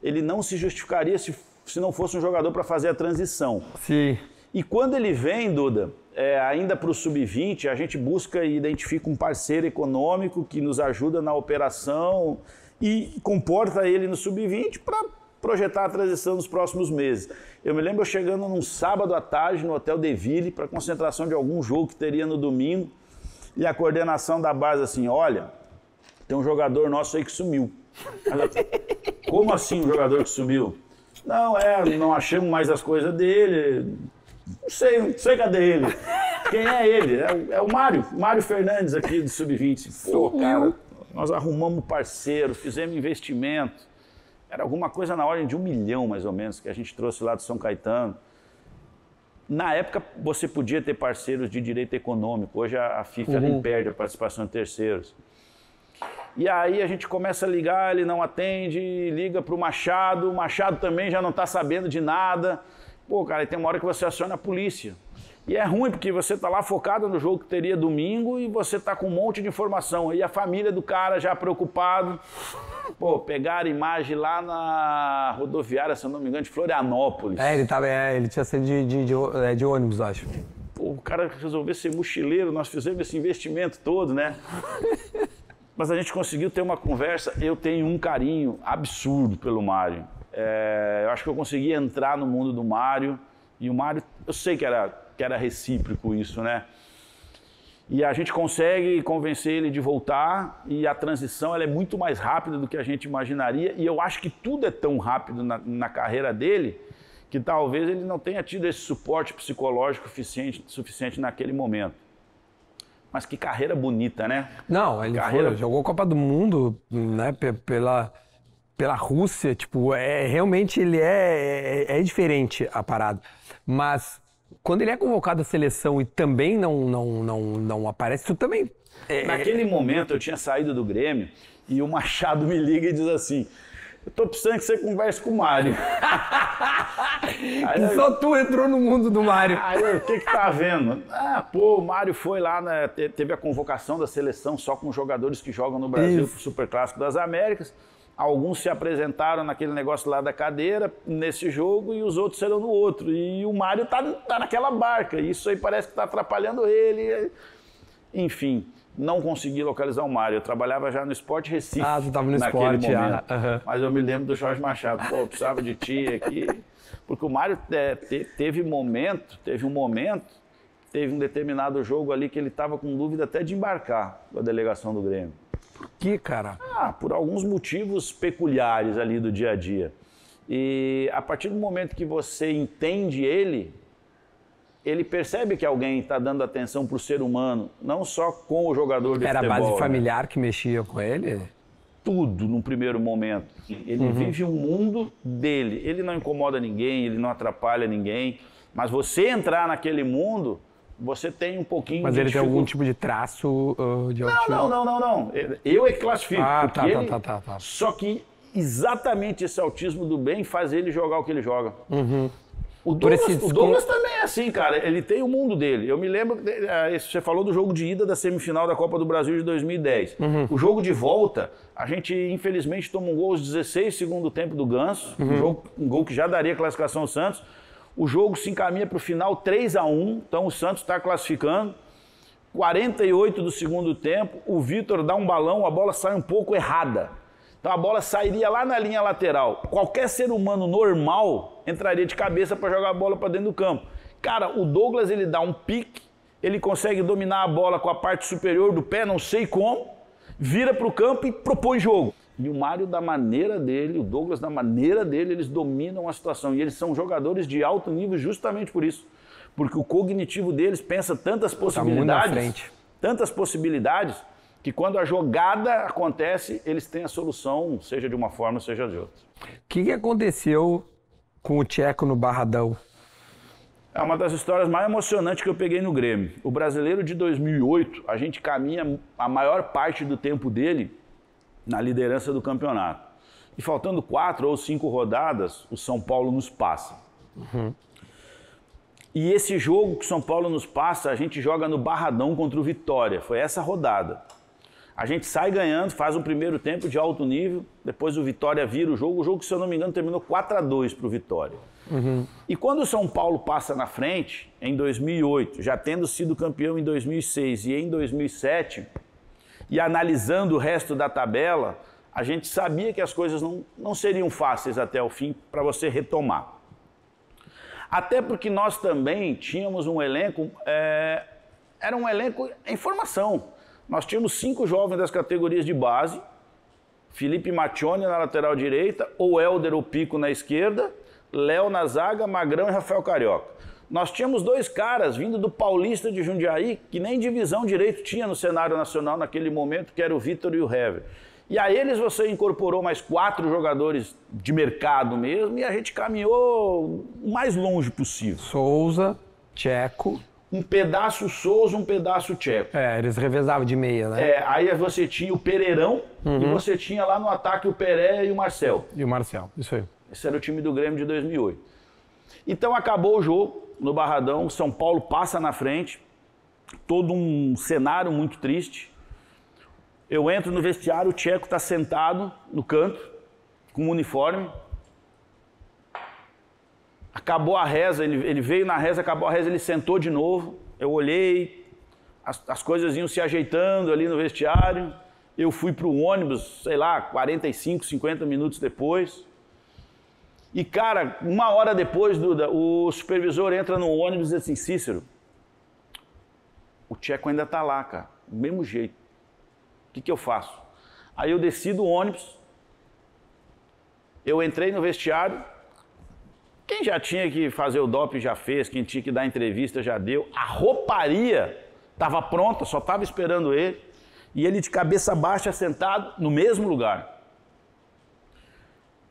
ele não se justificaria se, se não fosse um jogador para fazer a transição. Sim. E quando ele vem, Duda, é, ainda para o sub-20, a gente busca e identifica um parceiro econômico que nos ajuda na operação e comporta ele no sub-20 para projetar a transição nos próximos meses. Eu me lembro chegando num sábado à tarde no Hotel Deville para concentração de algum jogo que teria no domingo e a coordenação da base assim, olha, tem um jogador nosso aí que sumiu. Como assim um jogador que sumiu? Não, é, não achamos mais as coisas dele. Não sei, não sei cadê ele. Quem é ele? É, é o Mário, Mário Fernandes aqui do Sub-20. Pô, cara, nós arrumamos parceiro, fizemos investimento. Era alguma coisa na ordem de um milhão, mais ou menos, que a gente trouxe lá do São Caetano. Na época, você podia ter parceiros de direito econômico. Hoje a, a FIFA uhum. nem perde a participação de terceiros. E aí a gente começa a ligar, ele não atende, liga para o Machado, o Machado também já não está sabendo de nada. Pô, cara, tem uma hora que você aciona a polícia. E é ruim porque você está lá focado no jogo que teria domingo e você está com um monte de informação. E a família do cara já preocupado. Pô, pegaram imagem lá na rodoviária, se eu não me engano, de Florianópolis. É, ele, tava, é, ele tinha sido de, de, de, é, de ônibus, acho. Pô, o cara resolveu ser mochileiro, nós fizemos esse investimento todo, né? Mas a gente conseguiu ter uma conversa. Eu tenho um carinho absurdo pelo Mário. É, eu acho que eu consegui entrar no mundo do Mário. E o Mário, eu sei que era, que era recíproco isso, né? E a gente consegue convencer ele de voltar e a transição ela é muito mais rápida do que a gente imaginaria. E eu acho que tudo é tão rápido na, na carreira dele que talvez ele não tenha tido esse suporte psicológico suficiente, suficiente naquele momento. Mas que carreira bonita, né? Não, ele carreira... foi, jogou Copa do Mundo, né, pela, pela Rússia, tipo, é realmente ele é, é, é diferente a parada. Mas quando ele é convocado à seleção e também não, não, não, não aparece, tu também. É... Naquele momento eu tinha saído do Grêmio e o Machado me liga e diz assim: Eu tô precisando que você converse com o Mário. aí, Só tu entrou no mundo do Mário. Aí o que que tá vendo? Ah, pô, o Mário foi lá, na, teve a convocação da seleção só com jogadores que jogam no Brasil Isso. pro Superclássico das Américas. Alguns se apresentaram naquele negócio lá da cadeira, nesse jogo, e os outros serão no outro. E o Mário tá, tá naquela barca. Isso aí parece que está atrapalhando ele. Enfim, não consegui localizar o Mário. Eu trabalhava já no Esporte Recife. Ah, você estava no Esporte, momento. Mas eu me lembro do Jorge Machado. Pô, eu precisava de ti aqui. Porque o Mário é, te, teve momento, teve um momento, teve um determinado jogo ali que ele estava com dúvida até de embarcar com a delegação do Grêmio. Por que, cara? Ah, por alguns motivos peculiares ali do dia a dia. E a partir do momento que você entende ele, ele percebe que alguém está dando atenção para o ser humano, não só com o jogador de Era futebol. Era a base né? familiar que mexia com ele? Tudo num primeiro momento. Ele uhum. vive um mundo dele. Ele não incomoda ninguém, ele não atrapalha ninguém. Mas você entrar naquele mundo, você tem um pouquinho Mas ele tem algum tipo de traço uh, de autismo? Não, não, não, não, não. Eu é que classifico. Ah, tá, tá, ele... tá, tá, tá, tá, Só que exatamente esse autismo do bem faz ele jogar o que ele joga. Uhum. O Douglas, o Douglas também é assim, cara. Ele tem o mundo dele. Eu me lembro, eh, você falou do jogo de ida da semifinal da Copa do Brasil de 2010. Uhum. O jogo de volta, a gente infelizmente tomou um gol aos 16 segundo tempo do Ganso, uhum. um, jogo, um gol que já daria classificação ao Santos. O jogo se encaminha para o final 3 a 1 então o Santos está classificando. 48 do segundo tempo, o Vitor dá um balão, a bola sai um pouco errada. Então a bola sairia lá na linha lateral. Qualquer ser humano normal entraria de cabeça para jogar a bola para dentro do campo. Cara, o Douglas ele dá um pique, ele consegue dominar a bola com a parte superior do pé, não sei como, vira para o campo e propõe jogo. E o Mário, da maneira dele, o Douglas, da maneira dele, eles dominam a situação. E eles são jogadores de alto nível justamente por isso. Porque o cognitivo deles pensa tantas tá possibilidades. Tá tantas possibilidades, que quando a jogada acontece, eles têm a solução, seja de uma forma, seja de outra. O que, que aconteceu com o Tcheco no Barradão? É uma das histórias mais emocionantes que eu peguei no Grêmio. O brasileiro de 2008, a gente caminha a maior parte do tempo dele na liderança do campeonato. E faltando quatro ou cinco rodadas, o São Paulo nos passa. Uhum. E esse jogo que o São Paulo nos passa, a gente joga no Barradão contra o Vitória. Foi essa rodada. A gente sai ganhando, faz um primeiro tempo de alto nível, depois o Vitória vira o jogo. O jogo, se eu não me engano, terminou 4 a 2 para o Vitória. Uhum. E quando o São Paulo passa na frente, em 2008, já tendo sido campeão em 2006 e em 2007, e analisando o resto da tabela, a gente sabia que as coisas não, não seriam fáceis até o fim para você retomar. Até porque nós também tínhamos um elenco, é, era um elenco em formação. Nós tínhamos cinco jovens das categorias de base, Felipe Matione na lateral direita, ou Helder ou Pico na esquerda, Léo na zaga, Magrão e Rafael Carioca. Nós tínhamos dois caras vindo do Paulista de Jundiaí, que nem divisão direito tinha no cenário nacional naquele momento, que era o Vitor e o Hever. E a eles você incorporou mais quatro jogadores de mercado mesmo, e a gente caminhou o mais longe possível. Souza, Tcheco, um pedaço Souza, um pedaço Tcheco. É, eles revezavam de meia, né? É, aí você tinha o Pereirão uhum. e você tinha lá no ataque o Peré e o Marcel. E o Marcel, isso aí. Esse era o time do Grêmio de 2008. Então acabou o jogo, no Barradão, São Paulo passa na frente, todo um cenário muito triste. Eu entro no vestiário, o Tcheco está sentado no canto, com o um uniforme. Acabou a reza, ele, ele, veio na reza, acabou a reza, ele sentou de novo. Eu olhei, as, as coisas iam se ajeitando ali no vestiário. Eu fui para o ônibus, sei lá, 45, 50 minutos depois. E, cara, uma hora depois, Duda, o supervisor entra no ônibus e diz assim: Cícero, o Tcheco ainda está lá, cara, do mesmo jeito. O que, que eu faço? Aí eu desci do ônibus, eu entrei no vestiário. Quem já tinha que fazer o DOP já fez, quem tinha que dar entrevista já deu. A rouparia estava pronta, só estava esperando ele. E ele de cabeça baixa, sentado no mesmo lugar.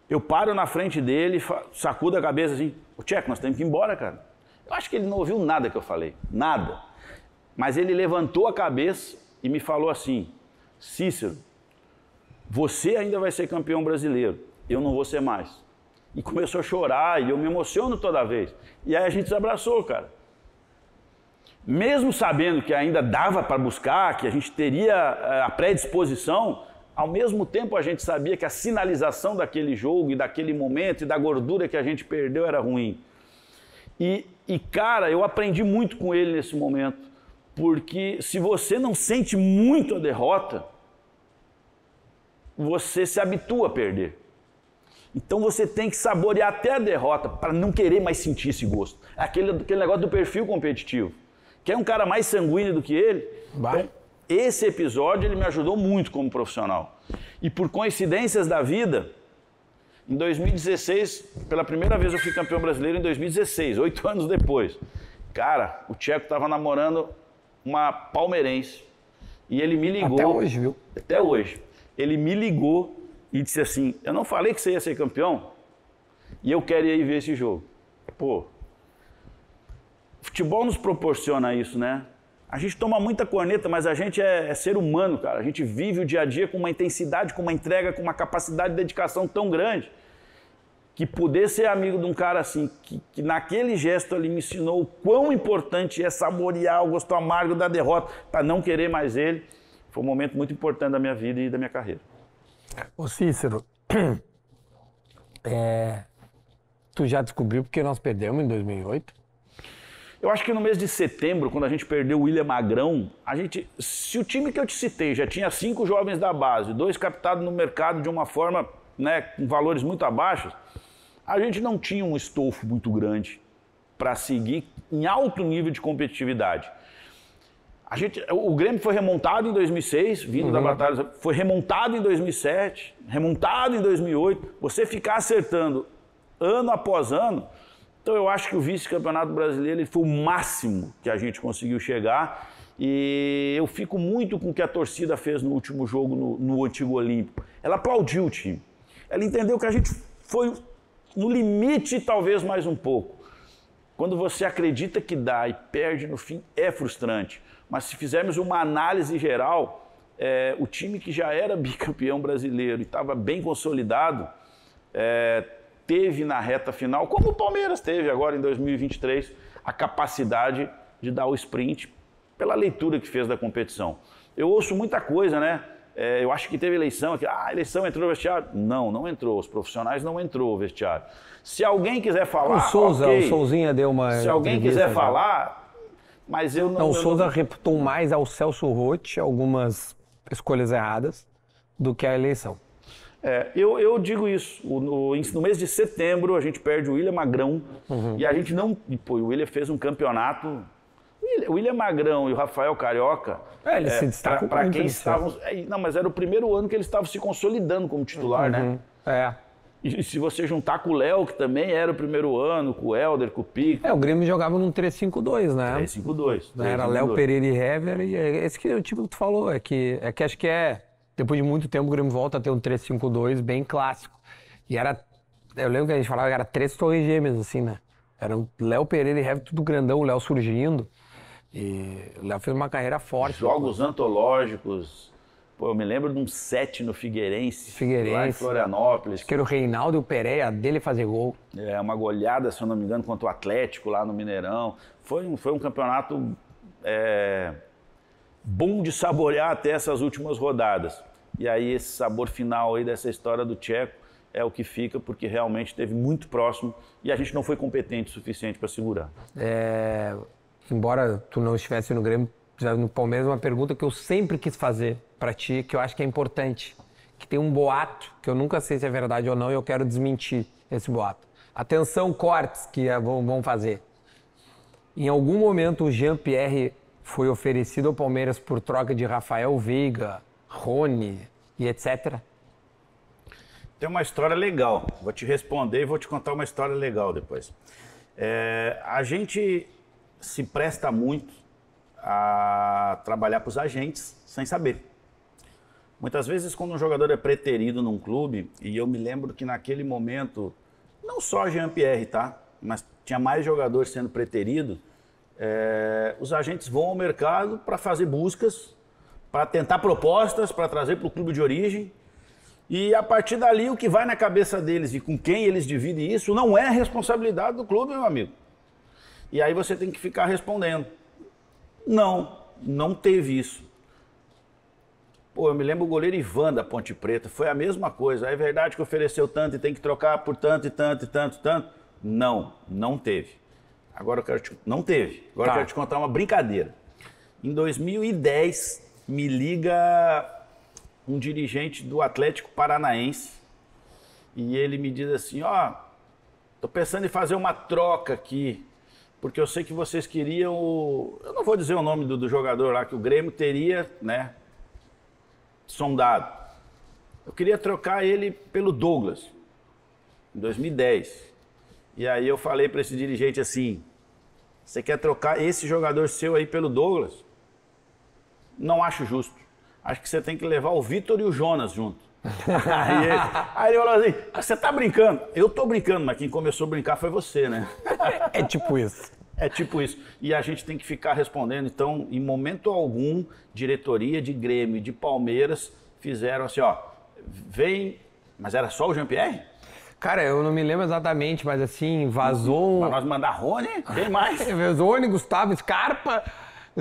Eu paro na frente dele, sacudo a cabeça assim, o Tcheco, nós temos que ir embora, cara. Eu acho que ele não ouviu nada que eu falei, nada. Mas ele levantou a cabeça e me falou assim, Cícero, você ainda vai ser campeão brasileiro, eu não vou ser mais. E começou a chorar e eu me emociono toda vez. E aí a gente se abraçou, cara. Mesmo sabendo que ainda dava para buscar, que a gente teria eh, a predisposição, ao mesmo tempo, a gente sabia que a sinalização daquele jogo e daquele momento e da gordura que a gente perdeu era ruim. E, e cara, eu aprendi muito com ele nesse momento, porque se você não sente muito a derrota, você se habitua a perder. Então você tem que saborear até a derrota para não querer mais sentir esse gosto. Aquele, aquele negócio do perfil competitivo. Quer um cara mais sanguíneo do que ele? Vai. Então, esse episódio ele me ajudou muito como profissional. E por coincidências da vida, em 2016, pela primeira vez eu fui campeão brasileiro em 2016, oito anos depois. Cara, o Tcheco estava namorando uma palmeirense e ele me ligou. Até hoje, viu? Até hoje. Ele me ligou e disse assim: Eu não falei que você ia ser campeão e eu quero ir ver esse jogo. Pô, futebol nos proporciona isso, né? A gente toma muita corneta, mas a gente é, é, ser humano, cara. A gente vive o dia a dia com uma intensidade, com uma entrega, com uma capacidade de dedicação tão grande que poder ser amigo de um cara assim, que, que naquele gesto ali me ensinou o quão importante é saborear o gosto amargo da derrota para não querer mais ele, foi um momento muito importante da minha vida e da minha carreira. Ô Cícero, é, tu já descobriu porque nós perdemos em 2008? Eu acho que no mês de setembro, quando a gente perdeu o William Magrão, a gente, se o time que eu te citei já tinha cinco jovens da base, dois captados no mercado de uma forma, né, com valores muito abaixo, a gente não tinha um estofo muito grande para seguir em alto nível de competitividade. A gente, o Grêmio foi remontado em 2006, vindo uhum. da batalha, foi remontado em 2007, remontado em 2008. Você ficar acertando ano após ano, então eu acho que o vice-campeonato brasileiro foi o máximo que a gente conseguiu chegar. E eu fico muito com o que a torcida fez no último jogo no, no antigo Olímpico. Ela aplaudiu o time. Ela entendeu que a gente foi no limite, talvez mais um pouco. Quando você acredita que dá e perde no fim, é frustrante. Mas se fizermos uma análise geral, é, o time que já era bicampeão brasileiro e estava bem consolidado, é, teve na reta final, como o Palmeiras teve agora em 2023, a capacidade de dar o sprint pela leitura que fez da competição. Eu ouço muita coisa, né? É, eu acho que teve eleição, aqui, ah, a eleição entrou no vestiário. Não, não entrou. Os profissionais não entrou no vestiário. Se alguém quiser falar. O Souza, okay. o Souzinha deu uma. Se alguém quiser já. falar, mas eu não. Não, o Souza não... reputou mais ao Celso Roth algumas escolhas erradas do que a eleição. É, eu, eu, digo isso. O, no, no, mês de setembro a gente perde o William Magrão uhum. e a gente não. E, pô, o William fez um campeonato. O William Magrão e o Rafael Carioca. É, eles é, se destacam. Para quem né? estavam. É, não, mas era o primeiro ano que eles estavam se consolidando como titular, né? uhum. né? É. E, se você juntar com o Léo, que também era o primeiro ano, com o Helder, com o Pico. É, o Grêmio jogava num 3-5-2, né? 3-5-2. Era Léo Pereira e Hever, e é esse que é o tipo que tu falou, é que, é que acho que é depois de muito tempo, o Grêmio volta a ter um 3-5-2 bem clássico. E era. Eu lembro que a gente falava que era três torres gêmeas, assim, né? Eram Léo Pereira e Rev tudo grandão, o Léo surgindo. E o Léo fez uma carreira forte. Jogos antológicos. Pô, eu me lembro de um 7 no Figueirense. Figueirense. Lá em Florianópolis. Que era o Reinaldo e o Pereira dele fazer gol. É, uma goleada, se eu não me engano, contra o Atlético lá no Mineirão. Foi um, foi um campeonato. É bom de saborear até essas últimas rodadas. E aí esse sabor final aí dessa história do Tcheco é o que fica, porque realmente teve muito próximo e a gente não foi competente o suficiente para segurar. É, embora tu não estivesse no Grêmio, no Palmeiras, uma pergunta que eu sempre quis fazer para ti, que eu acho que é importante, que tem um boato, que eu nunca sei se é verdade ou não, e eu quero desmentir esse boato. Atenção, cortes que vão fazer. Em algum momento o Jean-Pierre foi oferecido ao Palmeiras por troca de Rafael Veiga, Rony e etc? Tem uma história legal. Vou te responder e vou te contar uma história legal depois. É, a gente se presta muito a trabalhar para os agentes sem saber. Muitas vezes, quando um jogador é preterido num clube, e eu me lembro que naquele momento, não só Jean-Pierre, tá? Mas tinha mais jogadores sendo preterido, é, os agentes vão ao mercado para fazer buscas, para tentar propostas, para trazer para o clube de origem. E a partir dali, o que vai na cabeça deles e com quem eles dividem isso não é responsabilidade do clube, meu amigo. E aí você tem que ficar respondendo. Não, não teve isso. Pô, eu me lembro o goleiro Ivan da Ponte Preta, foi a mesma coisa. É verdade que ofereceu tanto e tem que trocar por tanto e tanto e tanto e tanto? Não, não teve. Agora eu quero te... Não teve. Agora tá. eu quero te contar uma brincadeira. Em 2010, me liga um dirigente do Atlético Paranaense e ele me diz assim: Ó, oh, tô pensando em fazer uma troca aqui, porque eu sei que vocês queriam. O... Eu não vou dizer o nome do, do, jogador lá que o Grêmio teria, né? Sondado. Eu queria trocar ele pelo Douglas, em 2010. E aí eu falei para esse dirigente assim: você quer trocar esse jogador seu aí pelo Douglas? Não acho justo. Acho que você tem que levar o Vitor e o Jonas junto. aí, ele, aí, ele, falou assim: ah, você tá brincando? Eu tô brincando, mas quem começou a brincar foi você, né? é tipo isso. É tipo isso. E a gente tem que ficar respondendo. Então, em momento algum, diretoria de Grêmio, de Palmeiras, fizeram assim: ó, vem. Mas era só o Jean-Pierre? Cara, eu não me lembro exatamente, mas assim, vazou. Mas nós Rony? Quem mais? Vezone, Gustavo, Scarpa.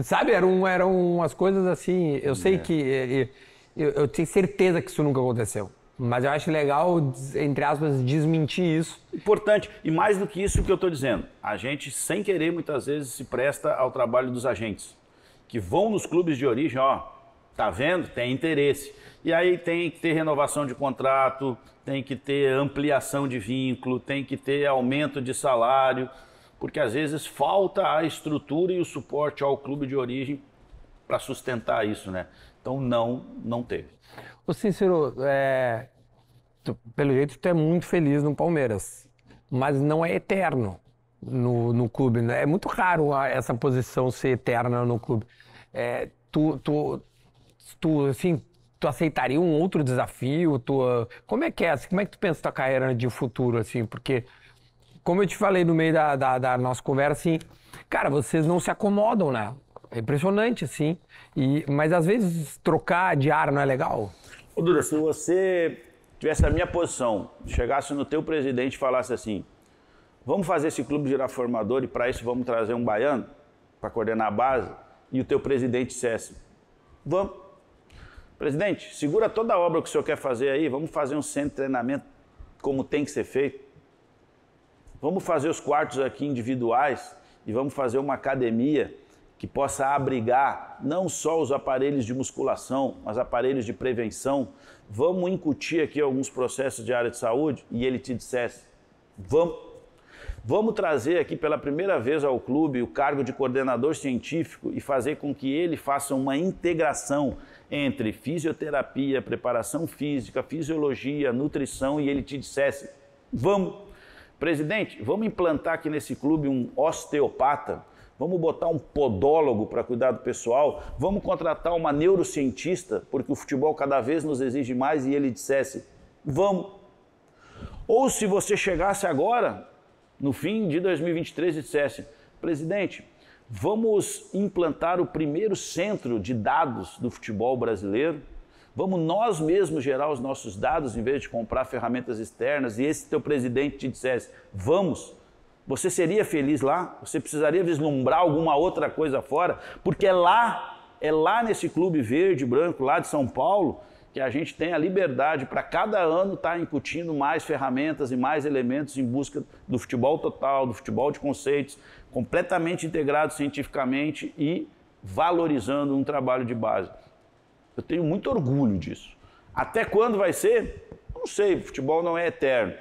Sabe, eram, eram umas coisas assim. Eu sei é. que. Eu, eu, tenho certeza que isso nunca aconteceu. Mas eu acho legal, entre aspas, desmentir isso. Importante. E mais do que isso que eu estou dizendo. A gente, sem querer, muitas vezes se presta ao trabalho dos agentes. Que vão nos clubes de origem, ó. Tá vendo? Tem interesse. E aí tem que ter renovação de contrato, tem que ter ampliação de vínculo, tem que ter aumento de salário, porque às vezes falta a estrutura e o suporte ao clube de origem para sustentar isso, né? Então não, não teve. O Cícero, é... tu, pelo jeito tu é muito feliz no Palmeiras, mas não é eterno no, no clube, né? É muito raro essa posição ser eterna no clube. É, tu, tu, tu, assim, tu aceitaria um outro desafio? Tu, ah, como é que é? Assim, como é que tu pensa tua carreira de futuro, assim? Porque, como eu te falei no meio da, da, da nossa conversa, assim, cara, vocês não se acomodam, né? É impressionante, assim. E, mas às vezes trocar de ar não é legal? Ô Duda, se você tivesse a minha posição, chegasse no teu presidente e falasse assim, vamos fazer esse clube girar formador e para isso vamos trazer um baiano para coordenar a base, e o teu presidente dissesse, vamos, Presidente, segura toda a obra que o senhor quer fazer aí, vamos fazer um centro de treinamento como tem que ser feito. Vamos fazer os quartos aqui individuais e vamos fazer uma academia que possa abrigar não só os aparelhos de musculação, mas aparelhos de prevenção. Vamos incutir aqui alguns processos de área de saúde e ele te dissesse: vamos. Vamos trazer aqui pela primeira vez ao clube o cargo de coordenador científico e fazer com que ele faça uma integração entre fisioterapia, preparação física, fisiologia, nutrição e ele te dissesse: vamos, presidente, vamos implantar aqui nesse clube um osteopata. Vamos botar um podólogo para cuidar do pessoal, vamos contratar uma neurocientista, porque o futebol cada vez nos exige mais, e ele dissesse: vamos. Ou se você chegasse agora, no fim de 2023, e dissesse: presidente, Vamos implantar o primeiro centro de dados do futebol brasileiro. Vamos nós mesmos gerar os nossos dados em vez de comprar ferramentas externas. E esse teu presidente te dissesse: vamos, você seria feliz lá? Você precisaria vislumbrar alguma outra coisa fora? Porque é lá, é lá nesse clube verde, branco, lá de São Paulo, que a gente tenha liberdade para cada ano estar tá incutindo mais ferramentas e mais elementos em busca do futebol total, do futebol de conceitos, completamente integrado cientificamente e valorizando um trabalho de base. Eu tenho muito orgulho disso. Até quando vai ser? Não sei, futebol não é eterno,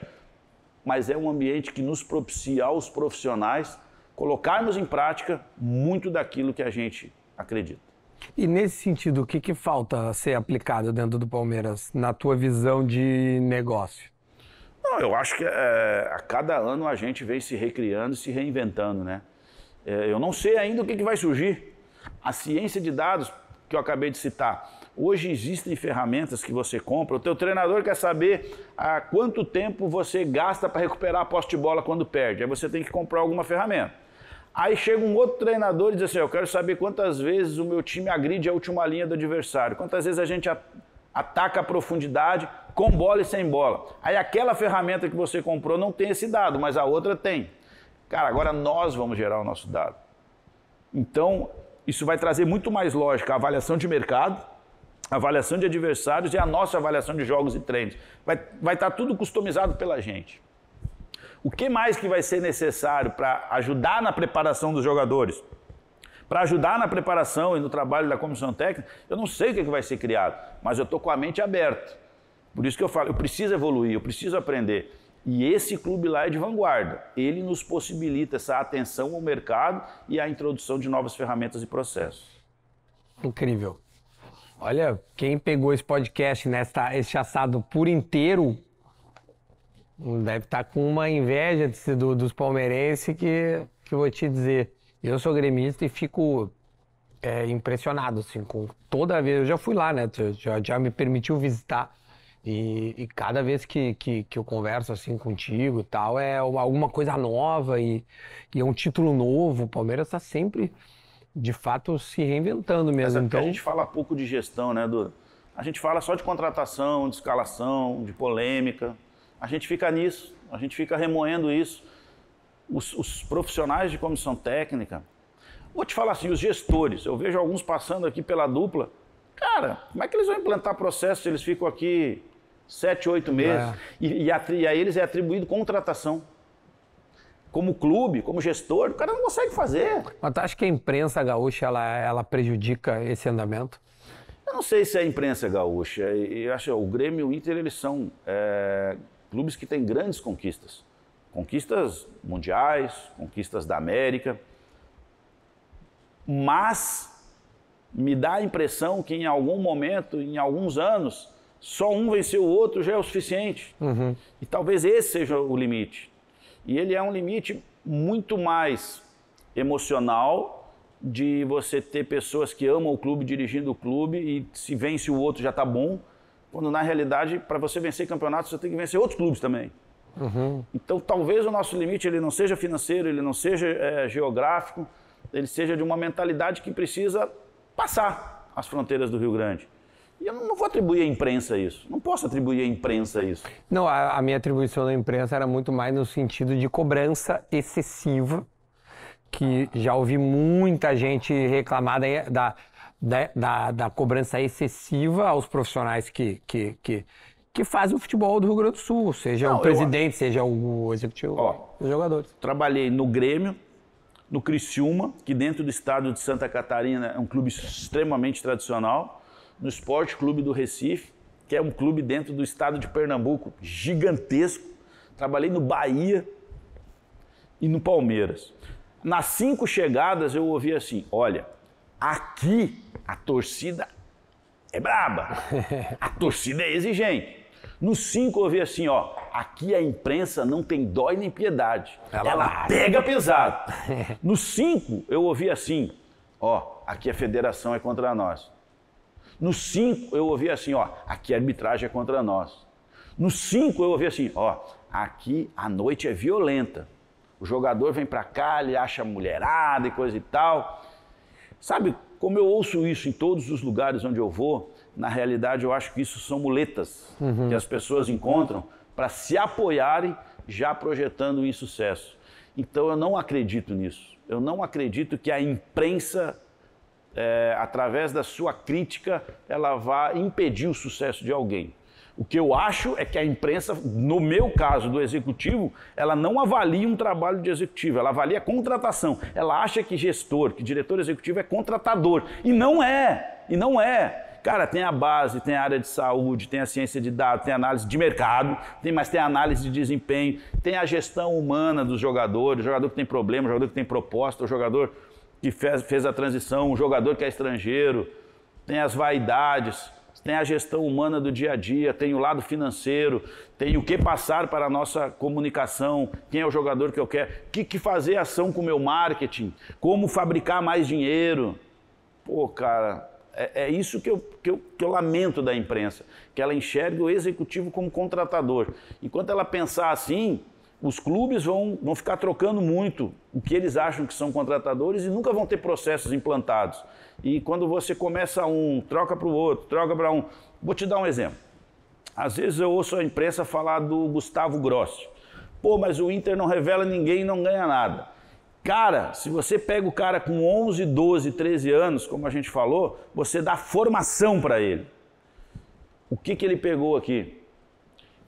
mas é um ambiente que nos propicia aos profissionais colocarmos em prática muito daquilo que a gente acredita. E nesse sentido, o que, que falta ser aplicado dentro do Palmeiras, na tua visão de negócio? Não, eu acho que é, a cada ano a gente vem se recriando, se reinventando, né? É, eu não sei ainda o que, que vai surgir. A ciência de dados que eu acabei de citar. Hoje existem ferramentas que você compra. O teu treinador quer saber há quanto tempo você gasta para recuperar a poste de bola quando perde. Aí você tem que comprar alguma ferramenta. Aí chega um outro treinador e diz assim: Eu quero saber quantas vezes o meu time agride a última linha do adversário, quantas vezes a gente ataca a profundidade com bola e sem bola. Aí aquela ferramenta que você comprou não tem esse dado, mas a outra tem. Cara, agora nós vamos gerar o nosso dado. Então, isso vai trazer muito mais lógica a avaliação de mercado, a avaliação de adversários e a nossa avaliação de jogos e treinos. Vai, vai estar tá tudo customizado pela gente. O que mais que vai ser necessário para ajudar na preparação dos jogadores? Para ajudar na preparação e no trabalho da comissão técnica, eu não sei o que, é que vai ser criado, mas eu estou com a mente aberta. Por isso que eu falo, eu preciso evoluir, eu preciso aprender. E esse clube lá é de vanguarda. Ele nos possibilita essa atenção ao mercado e a introdução de novas ferramentas e processos. Incrível. Olha, quem pegou esse podcast nesta esse assado por inteiro, Deve estar tá com uma inveja de, do, dos palmeirenses que, que eu vou te dizer. Eu sou gremista e fico é, impressionado, assim, com toda vez. Eu já fui lá, né? Já, já me permitiu visitar. E, e cada vez que, que, que, eu converso assim contigo e tal, é alguma coisa nova e, e é um título novo. O Palmeiras está sempre, de fato, se reinventando mesmo. então... a gente fala pouco de gestão, né, do A gente fala só de contratação, de escalação, de polêmica. A gente fica nisso, a gente fica remoendo isso. Os, os, profissionais de comissão técnica, vou te falar assim, os gestores, eu vejo alguns passando aqui pela dupla, cara, como é que eles vão implantar processo se eles ficam aqui sete, oito meses? É. E, e, a, e a eles é atribuído contratação como clube, como gestor, o cara não consegue fazer. Mas tu acha que a imprensa gaúcha ela, ela prejudica esse andamento? Eu não sei se é a imprensa gaúcha. Eu acho que o Grêmio e o Inter eles são é, clubes que têm grandes conquistas, conquistas mundiais, conquistas da América, mas me dá a impressão que em algum momento, em alguns anos, só um vencer o outro já é o suficiente. Uhum. E talvez esse seja o limite. E ele é um limite muito mais emocional de você ter pessoas que amam o clube dirigindo o clube e se vence o outro já está bom quando na realidade, para você vencer campeonatos, você tem que vencer outros clubes também. Uhum. Então, talvez o nosso limite ele não seja financeiro, ele não seja é, geográfico, ele seja de uma mentalidade que precisa passar as fronteiras do Rio Grande. E eu não vou atribuir à imprensa isso. Não posso atribuir à imprensa isso. Não, a, a minha atribuição da imprensa era muito mais no sentido de cobrança excessiva, que já ouvi muita gente reclamar da, da da, né, da, da cobrança excessiva aos profissionais que, que, que, que fazem o futebol do Rio Grande do Sul, seja Não, o presidente, eu... seja o executivo, Ó, os jogadores. Trabalhei no Grêmio, no Criciúma, que dentro do estado de Santa Catarina é um clube extremamente tradicional, no Esporte Clube do Recife, que é um clube dentro do estado de Pernambuco gigantesco. Trabalhei no Bahia e no Palmeiras. Nas cinco chegadas eu ouvi assim: olha, Aqui a torcida é braba, a torcida é exigente. No 5 eu vi assim, ó, aqui a imprensa não tem dó e nem piedade. Ela, Ela pega pesado. No 5 eu ouvi assim, ó, aqui a federação é contra nós. No 5 eu ouvi assim, ó, aqui a arbitragem é contra nós. No 5 eu ouvi assim, ó, aqui a noite é violenta. O jogador vem para cá, ele acha mulherada e coisa e tal. Sabe como eu ouço isso em todos os lugares onde eu vou? Na realidade, eu acho que isso são muletas uhum. que as pessoas encontram para se apoiarem já projetando o insucesso. Então, eu não acredito nisso. Eu não acredito que a imprensa, é, através da sua crítica, ela vá impedir o sucesso de alguém. O que eu acho é que a imprensa, no meu caso do executivo, ela não avalia um trabalho de executivo, ela avalia a contratação. Ela acha que gestor, que diretor executivo é contratador. E não é, e não é. Cara, tem a base, tem a área de saúde, tem a ciência de dados, tem análise de mercado, tem, mas tem a análise de desempenho, tem a gestão humana dos jogadores, o jogador que tem problema, o jogador que tem proposta, o jogador que fez, fez a transição, o jogador que é estrangeiro, tem as vaidades tem a gestão humana do dia a dia, tem o lado financeiro, tem o que passar para a nossa comunicação, quem é o jogador que eu quero, o que, que, fazer ação com o meu marketing, como fabricar mais dinheiro. Pô, cara, é, é isso que eu, que, eu, que eu lamento da imprensa, que ela enxerga o executivo como contratador. Enquanto ela pensar assim, os clubes vão, vão ficar trocando muito o que eles acham que são contratadores e nunca vão ter processos implantados. E quando você começa um, troca para o outro, troca para um. Vou te dar um exemplo. Às vezes eu ouço a imprensa falar do Gustavo Grossi. Pô, mas o Inter não revela ninguém e não ganha nada. Cara, se você pega o cara com 11, 12, 13 anos, como a gente falou, você dá formação para ele. O que, que ele pegou aqui?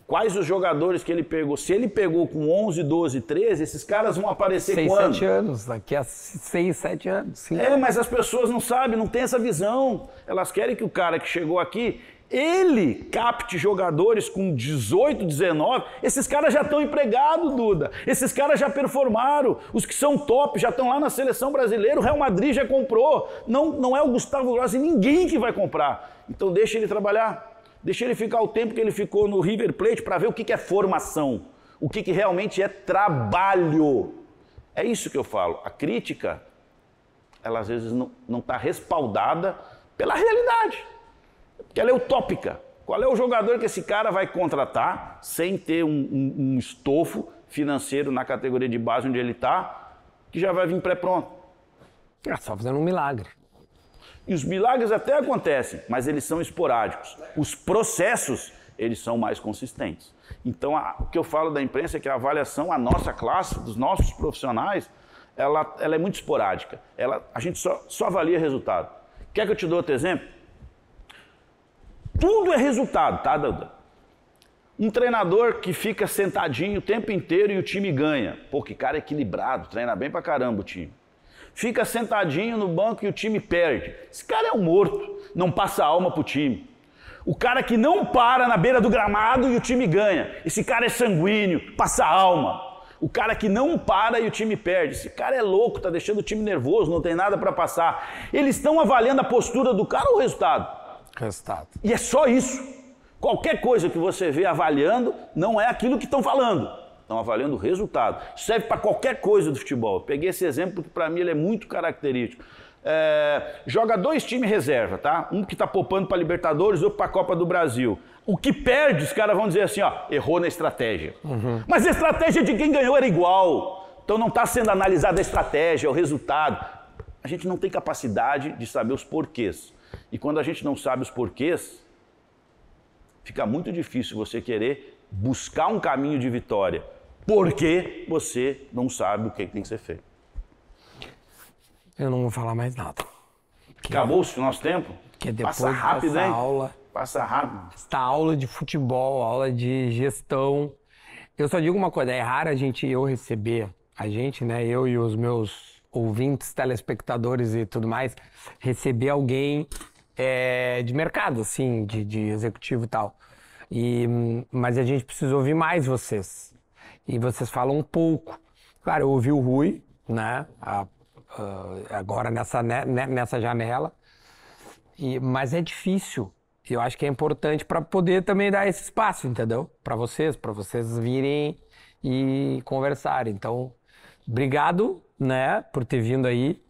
Quais os jogadores que ele pegou? Se ele pegou com 11, 12, 13, esses caras vão aparecer 6, quando? 7 anos, daqui a 6, 7 anos. Sim. É, mas as pessoas não sabem, não têm essa visão. Elas querem que o cara que chegou aqui, ele capte jogadores com 18, 19. Esses caras já estão empregados, Duda. Esses caras já performaram. Os que são top já estão lá na seleção brasileira. O Real Madrid já comprou. Não, não é o Gustavo Grossi, ninguém que vai comprar. Então deixa ele trabalhar. Deixa ele ficar o tempo que ele ficou no River Plate para ver o que, que é formação, o que, que realmente é trabalho. É isso que eu falo. A crítica, ela às vezes não está respaldada pela realidade, porque ela é utópica. Qual é o jogador que esse cara vai contratar sem ter um, um, um estofo financeiro na categoria de base onde ele está, que já vai vir pré-pronto? Ah, só fazendo um milagre. E os milagres até acontecem, mas eles são esporádicos. Os processos, eles são mais consistentes. Então, a, o que eu falo da imprensa é que a avaliação, a nossa classe, dos nossos profissionais, ela, ela é muito esporádica. Ela, a gente só, só avalia resultado. Quer que eu te dou outro exemplo? Tudo é resultado, tá, Duda? Um treinador que fica sentadinho o tempo inteiro e o time ganha. Pô, que cara equilibrado, treina bem pra caramba o time fica sentadinho no banco e o time perde. Esse cara é um morto, não passa alma pro time. O cara que não para na beira do gramado e o time ganha. Esse cara é sanguíneo, passa alma. O cara que não para e o time perde. Esse cara é louco, tá deixando o time nervoso, não tem nada para passar. Eles estão avaliando a postura do cara ou o resultado? Resultado. E é só isso. Qualquer coisa que você vê avaliando não é aquilo que estão falando estão avaliando o resultado. Serve para qualquer coisa do futebol. Peguei esse exemplo porque para mim ele é muito característico. É, joga dois times reserva, tá? Um que está poupando para Libertadores, outro para a Copa do Brasil. O que perde, os caras vão dizer assim, ó, errou na estratégia. Uhum. Mas a estratégia de quem ganhou era igual. Então não está sendo analisada a estratégia, o resultado. A gente não tem capacidade de saber os porquês. E quando a gente não sabe os porquês, fica muito difícil você querer buscar um caminho de vitória porque você não sabe o que tem que ser feito. Eu não vou falar mais nada. Acabou-se o nosso tempo? Que é depois passa rápido, né? hein? aula. Passa rápido. Esta aula de futebol, aula de gestão. Eu só digo uma coisa, é raro a gente eu receber, a gente, né? Eu e os meus ouvintes, telespectadores e tudo mais, receber alguém é, de mercado, assim, de, de executivo e tal. E, hum, mas a gente precisa ouvir mais vocês e vocês falam um pouco. Claro, eu ouvi o Rui, né? A, a, agora nessa, né, né nessa janela, e, mas é difícil. Eu acho que é importante para poder também dar esse espaço, entendeu? Para vocês, para vocês virem e conversarem. Então, obrigado, né, por ter vindo aí.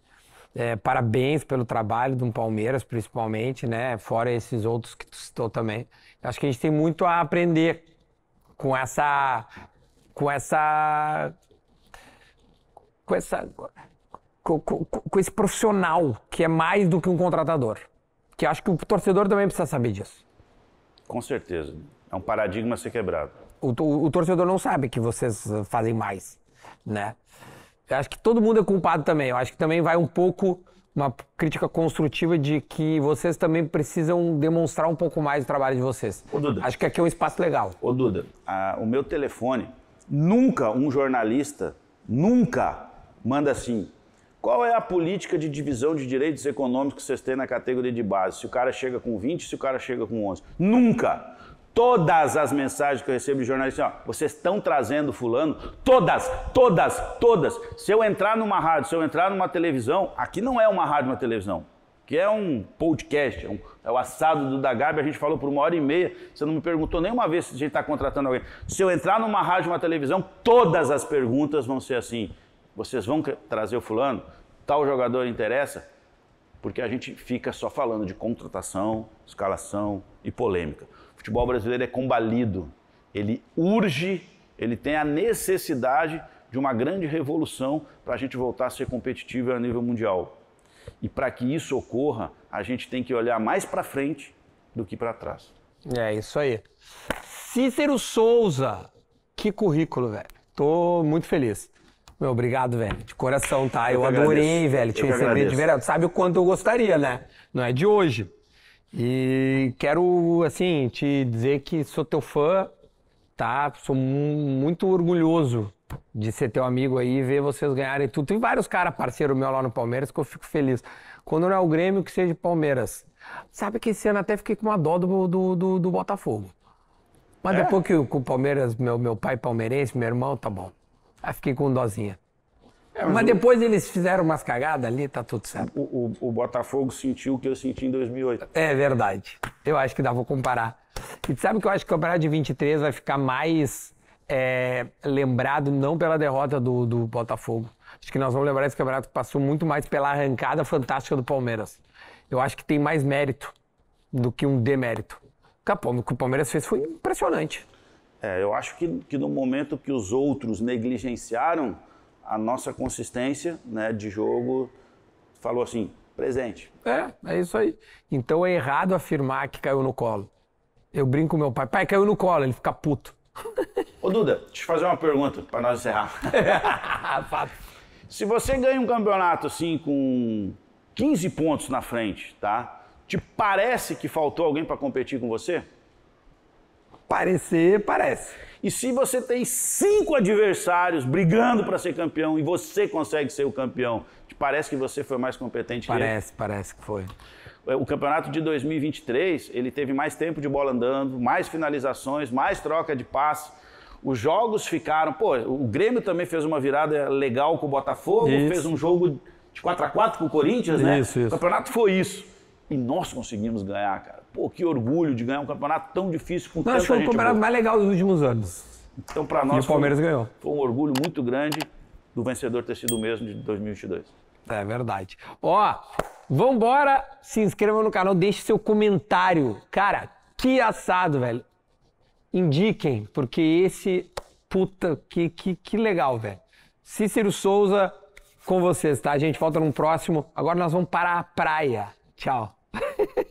É, parabéns pelo trabalho do Palmeiras, principalmente, né? Fora esses outros que tu citou também. Acho que a gente tem muito a aprender com essa com essa. com essa. Com, com, com, esse profissional que é mais do que um contratador. Que acho que o torcedor também precisa saber disso. Com certeza. É um paradigma a ser quebrado. O, o, o torcedor não sabe que vocês eh, fazem mais, né? Eu acho que todo mundo é culpado também. Eu acho que também vai um pouco uma crítica construtiva de que vocês também precisam demonstrar um pouco mais o trabalho de vocês. Ô, Duda, acho que aqui é um espaço legal. Ô Duda, a, o meu telefone Nunca um jornalista, nunca, manda assim: qual é a política de divisão de direitos econômicos que vocês têm na categoria de base? Se o cara chega com 20, se o cara chega com 11. Nunca! Todas as mensagens que eu recebo de jornalista, assim, ó, vocês estão trazendo fulano, todas, todas, todas. Se eu entrar numa rádio, se eu entrar numa televisão, aqui não é uma rádio, uma televisão, que é um podcast, é um é o assado do Dagabi, a gente falou por uma hora e meia. Você não me perguntou nenhuma vez se a gente está contratando alguém. Se eu entrar numa rádio, uma televisão, todas as perguntas vão ser assim. Vocês vão trazer o fulano? Tal jogador interessa? Porque a gente fica só falando de contratação, escalação e polêmica. O futebol brasileiro é combalido. Ele urge, ele tem a necessidade de uma grande revolução para a gente voltar a ser competitivo a nível mundial. E para que isso ocorra, a gente tem que olhar mais para frente do que para trás. É isso aí. Cícero Souza, que currículo, velho. Tô muito feliz. Meu, obrigado, velho. De coração, tá? Eu, eu adorei, agradeço. velho, te eu receber de verdade. Sabe o quanto eu gostaria, né? Não é de hoje. E quero, assim, te dizer que sou teu fã, tá? Sou muito orgulhoso de ser teu amigo aí e ver vocês ganharem tudo. Tem vários caras parceiro meu lá no Palmeiras que eu fico feliz. Quando não é o Grêmio, que seja Palmeiras. Sabe que esse ano até fiquei com uma dó do, do, do, do Botafogo. Mas é? depois que o Palmeiras, meu, meu pai palmeirense, meu irmão, tá bom. Aí fiquei com dozinha. É, mas, mas depois o... eles fizeram umas cagadas ali, tá tudo certo. O, o, o, Botafogo sentiu o que eu senti em 2008. É verdade. Eu acho que dá, vou comparar. E sabe que eu acho que o campeonato de 23 vai ficar mais é, lembrado não pela derrota do, do Botafogo. Acho que nós vamos lembrar esse campeonato que passou muito mais pela arrancada fantástica do Palmeiras. Eu acho que tem mais mérito do que um demérito. O que o Palmeiras fez foi impressionante. É, eu acho que, que no momento que os outros negligenciaram a nossa consistência né, de jogo, falou assim, presente. É, é isso aí. Então é errado afirmar que caiu no colo. Eu brinco com meu pai, pai, caiu no colo, ele fica puto. Ô Duda, deixa eu fazer uma pergunta para nós encerrar. Se você ganha um campeonato assim com 15 pontos na frente, tá? Te parece que faltou alguém para competir com você? Parecer, parece. E se você tem cinco adversários brigando para ser campeão e você consegue ser o campeão, te parece que você foi mais competente parece, que Parece, parece que foi. É, o campeonato de 2023, ele teve mais tempo de bola andando, mais finalizações, mais troca de passe. Os jogos ficaram. Pô, o Grêmio também fez uma virada legal com o Botafogo, isso. fez um jogo de 4x4 com o Corinthians, né? Isso, isso. O campeonato foi isso. E nós conseguimos ganhar, cara. Pô, que orgulho de ganhar um campeonato tão difícil com o Corinthians. acho que foi o campeonato mais legal dos últimos anos. Então, para nós. E o Palmeiras foi, ganhou. Foi um orgulho muito grande do vencedor ter sido o mesmo de 2022. É verdade. Ó, vambora, se inscreva no canal, deixe seu comentário. Cara, que assado, velho indiquem, porque esse. Puta, que, que, que legal, velho. Cícero Souza com vocês, tá, A gente? Volta num próximo. Agora nós vamos para a praia. Tchau.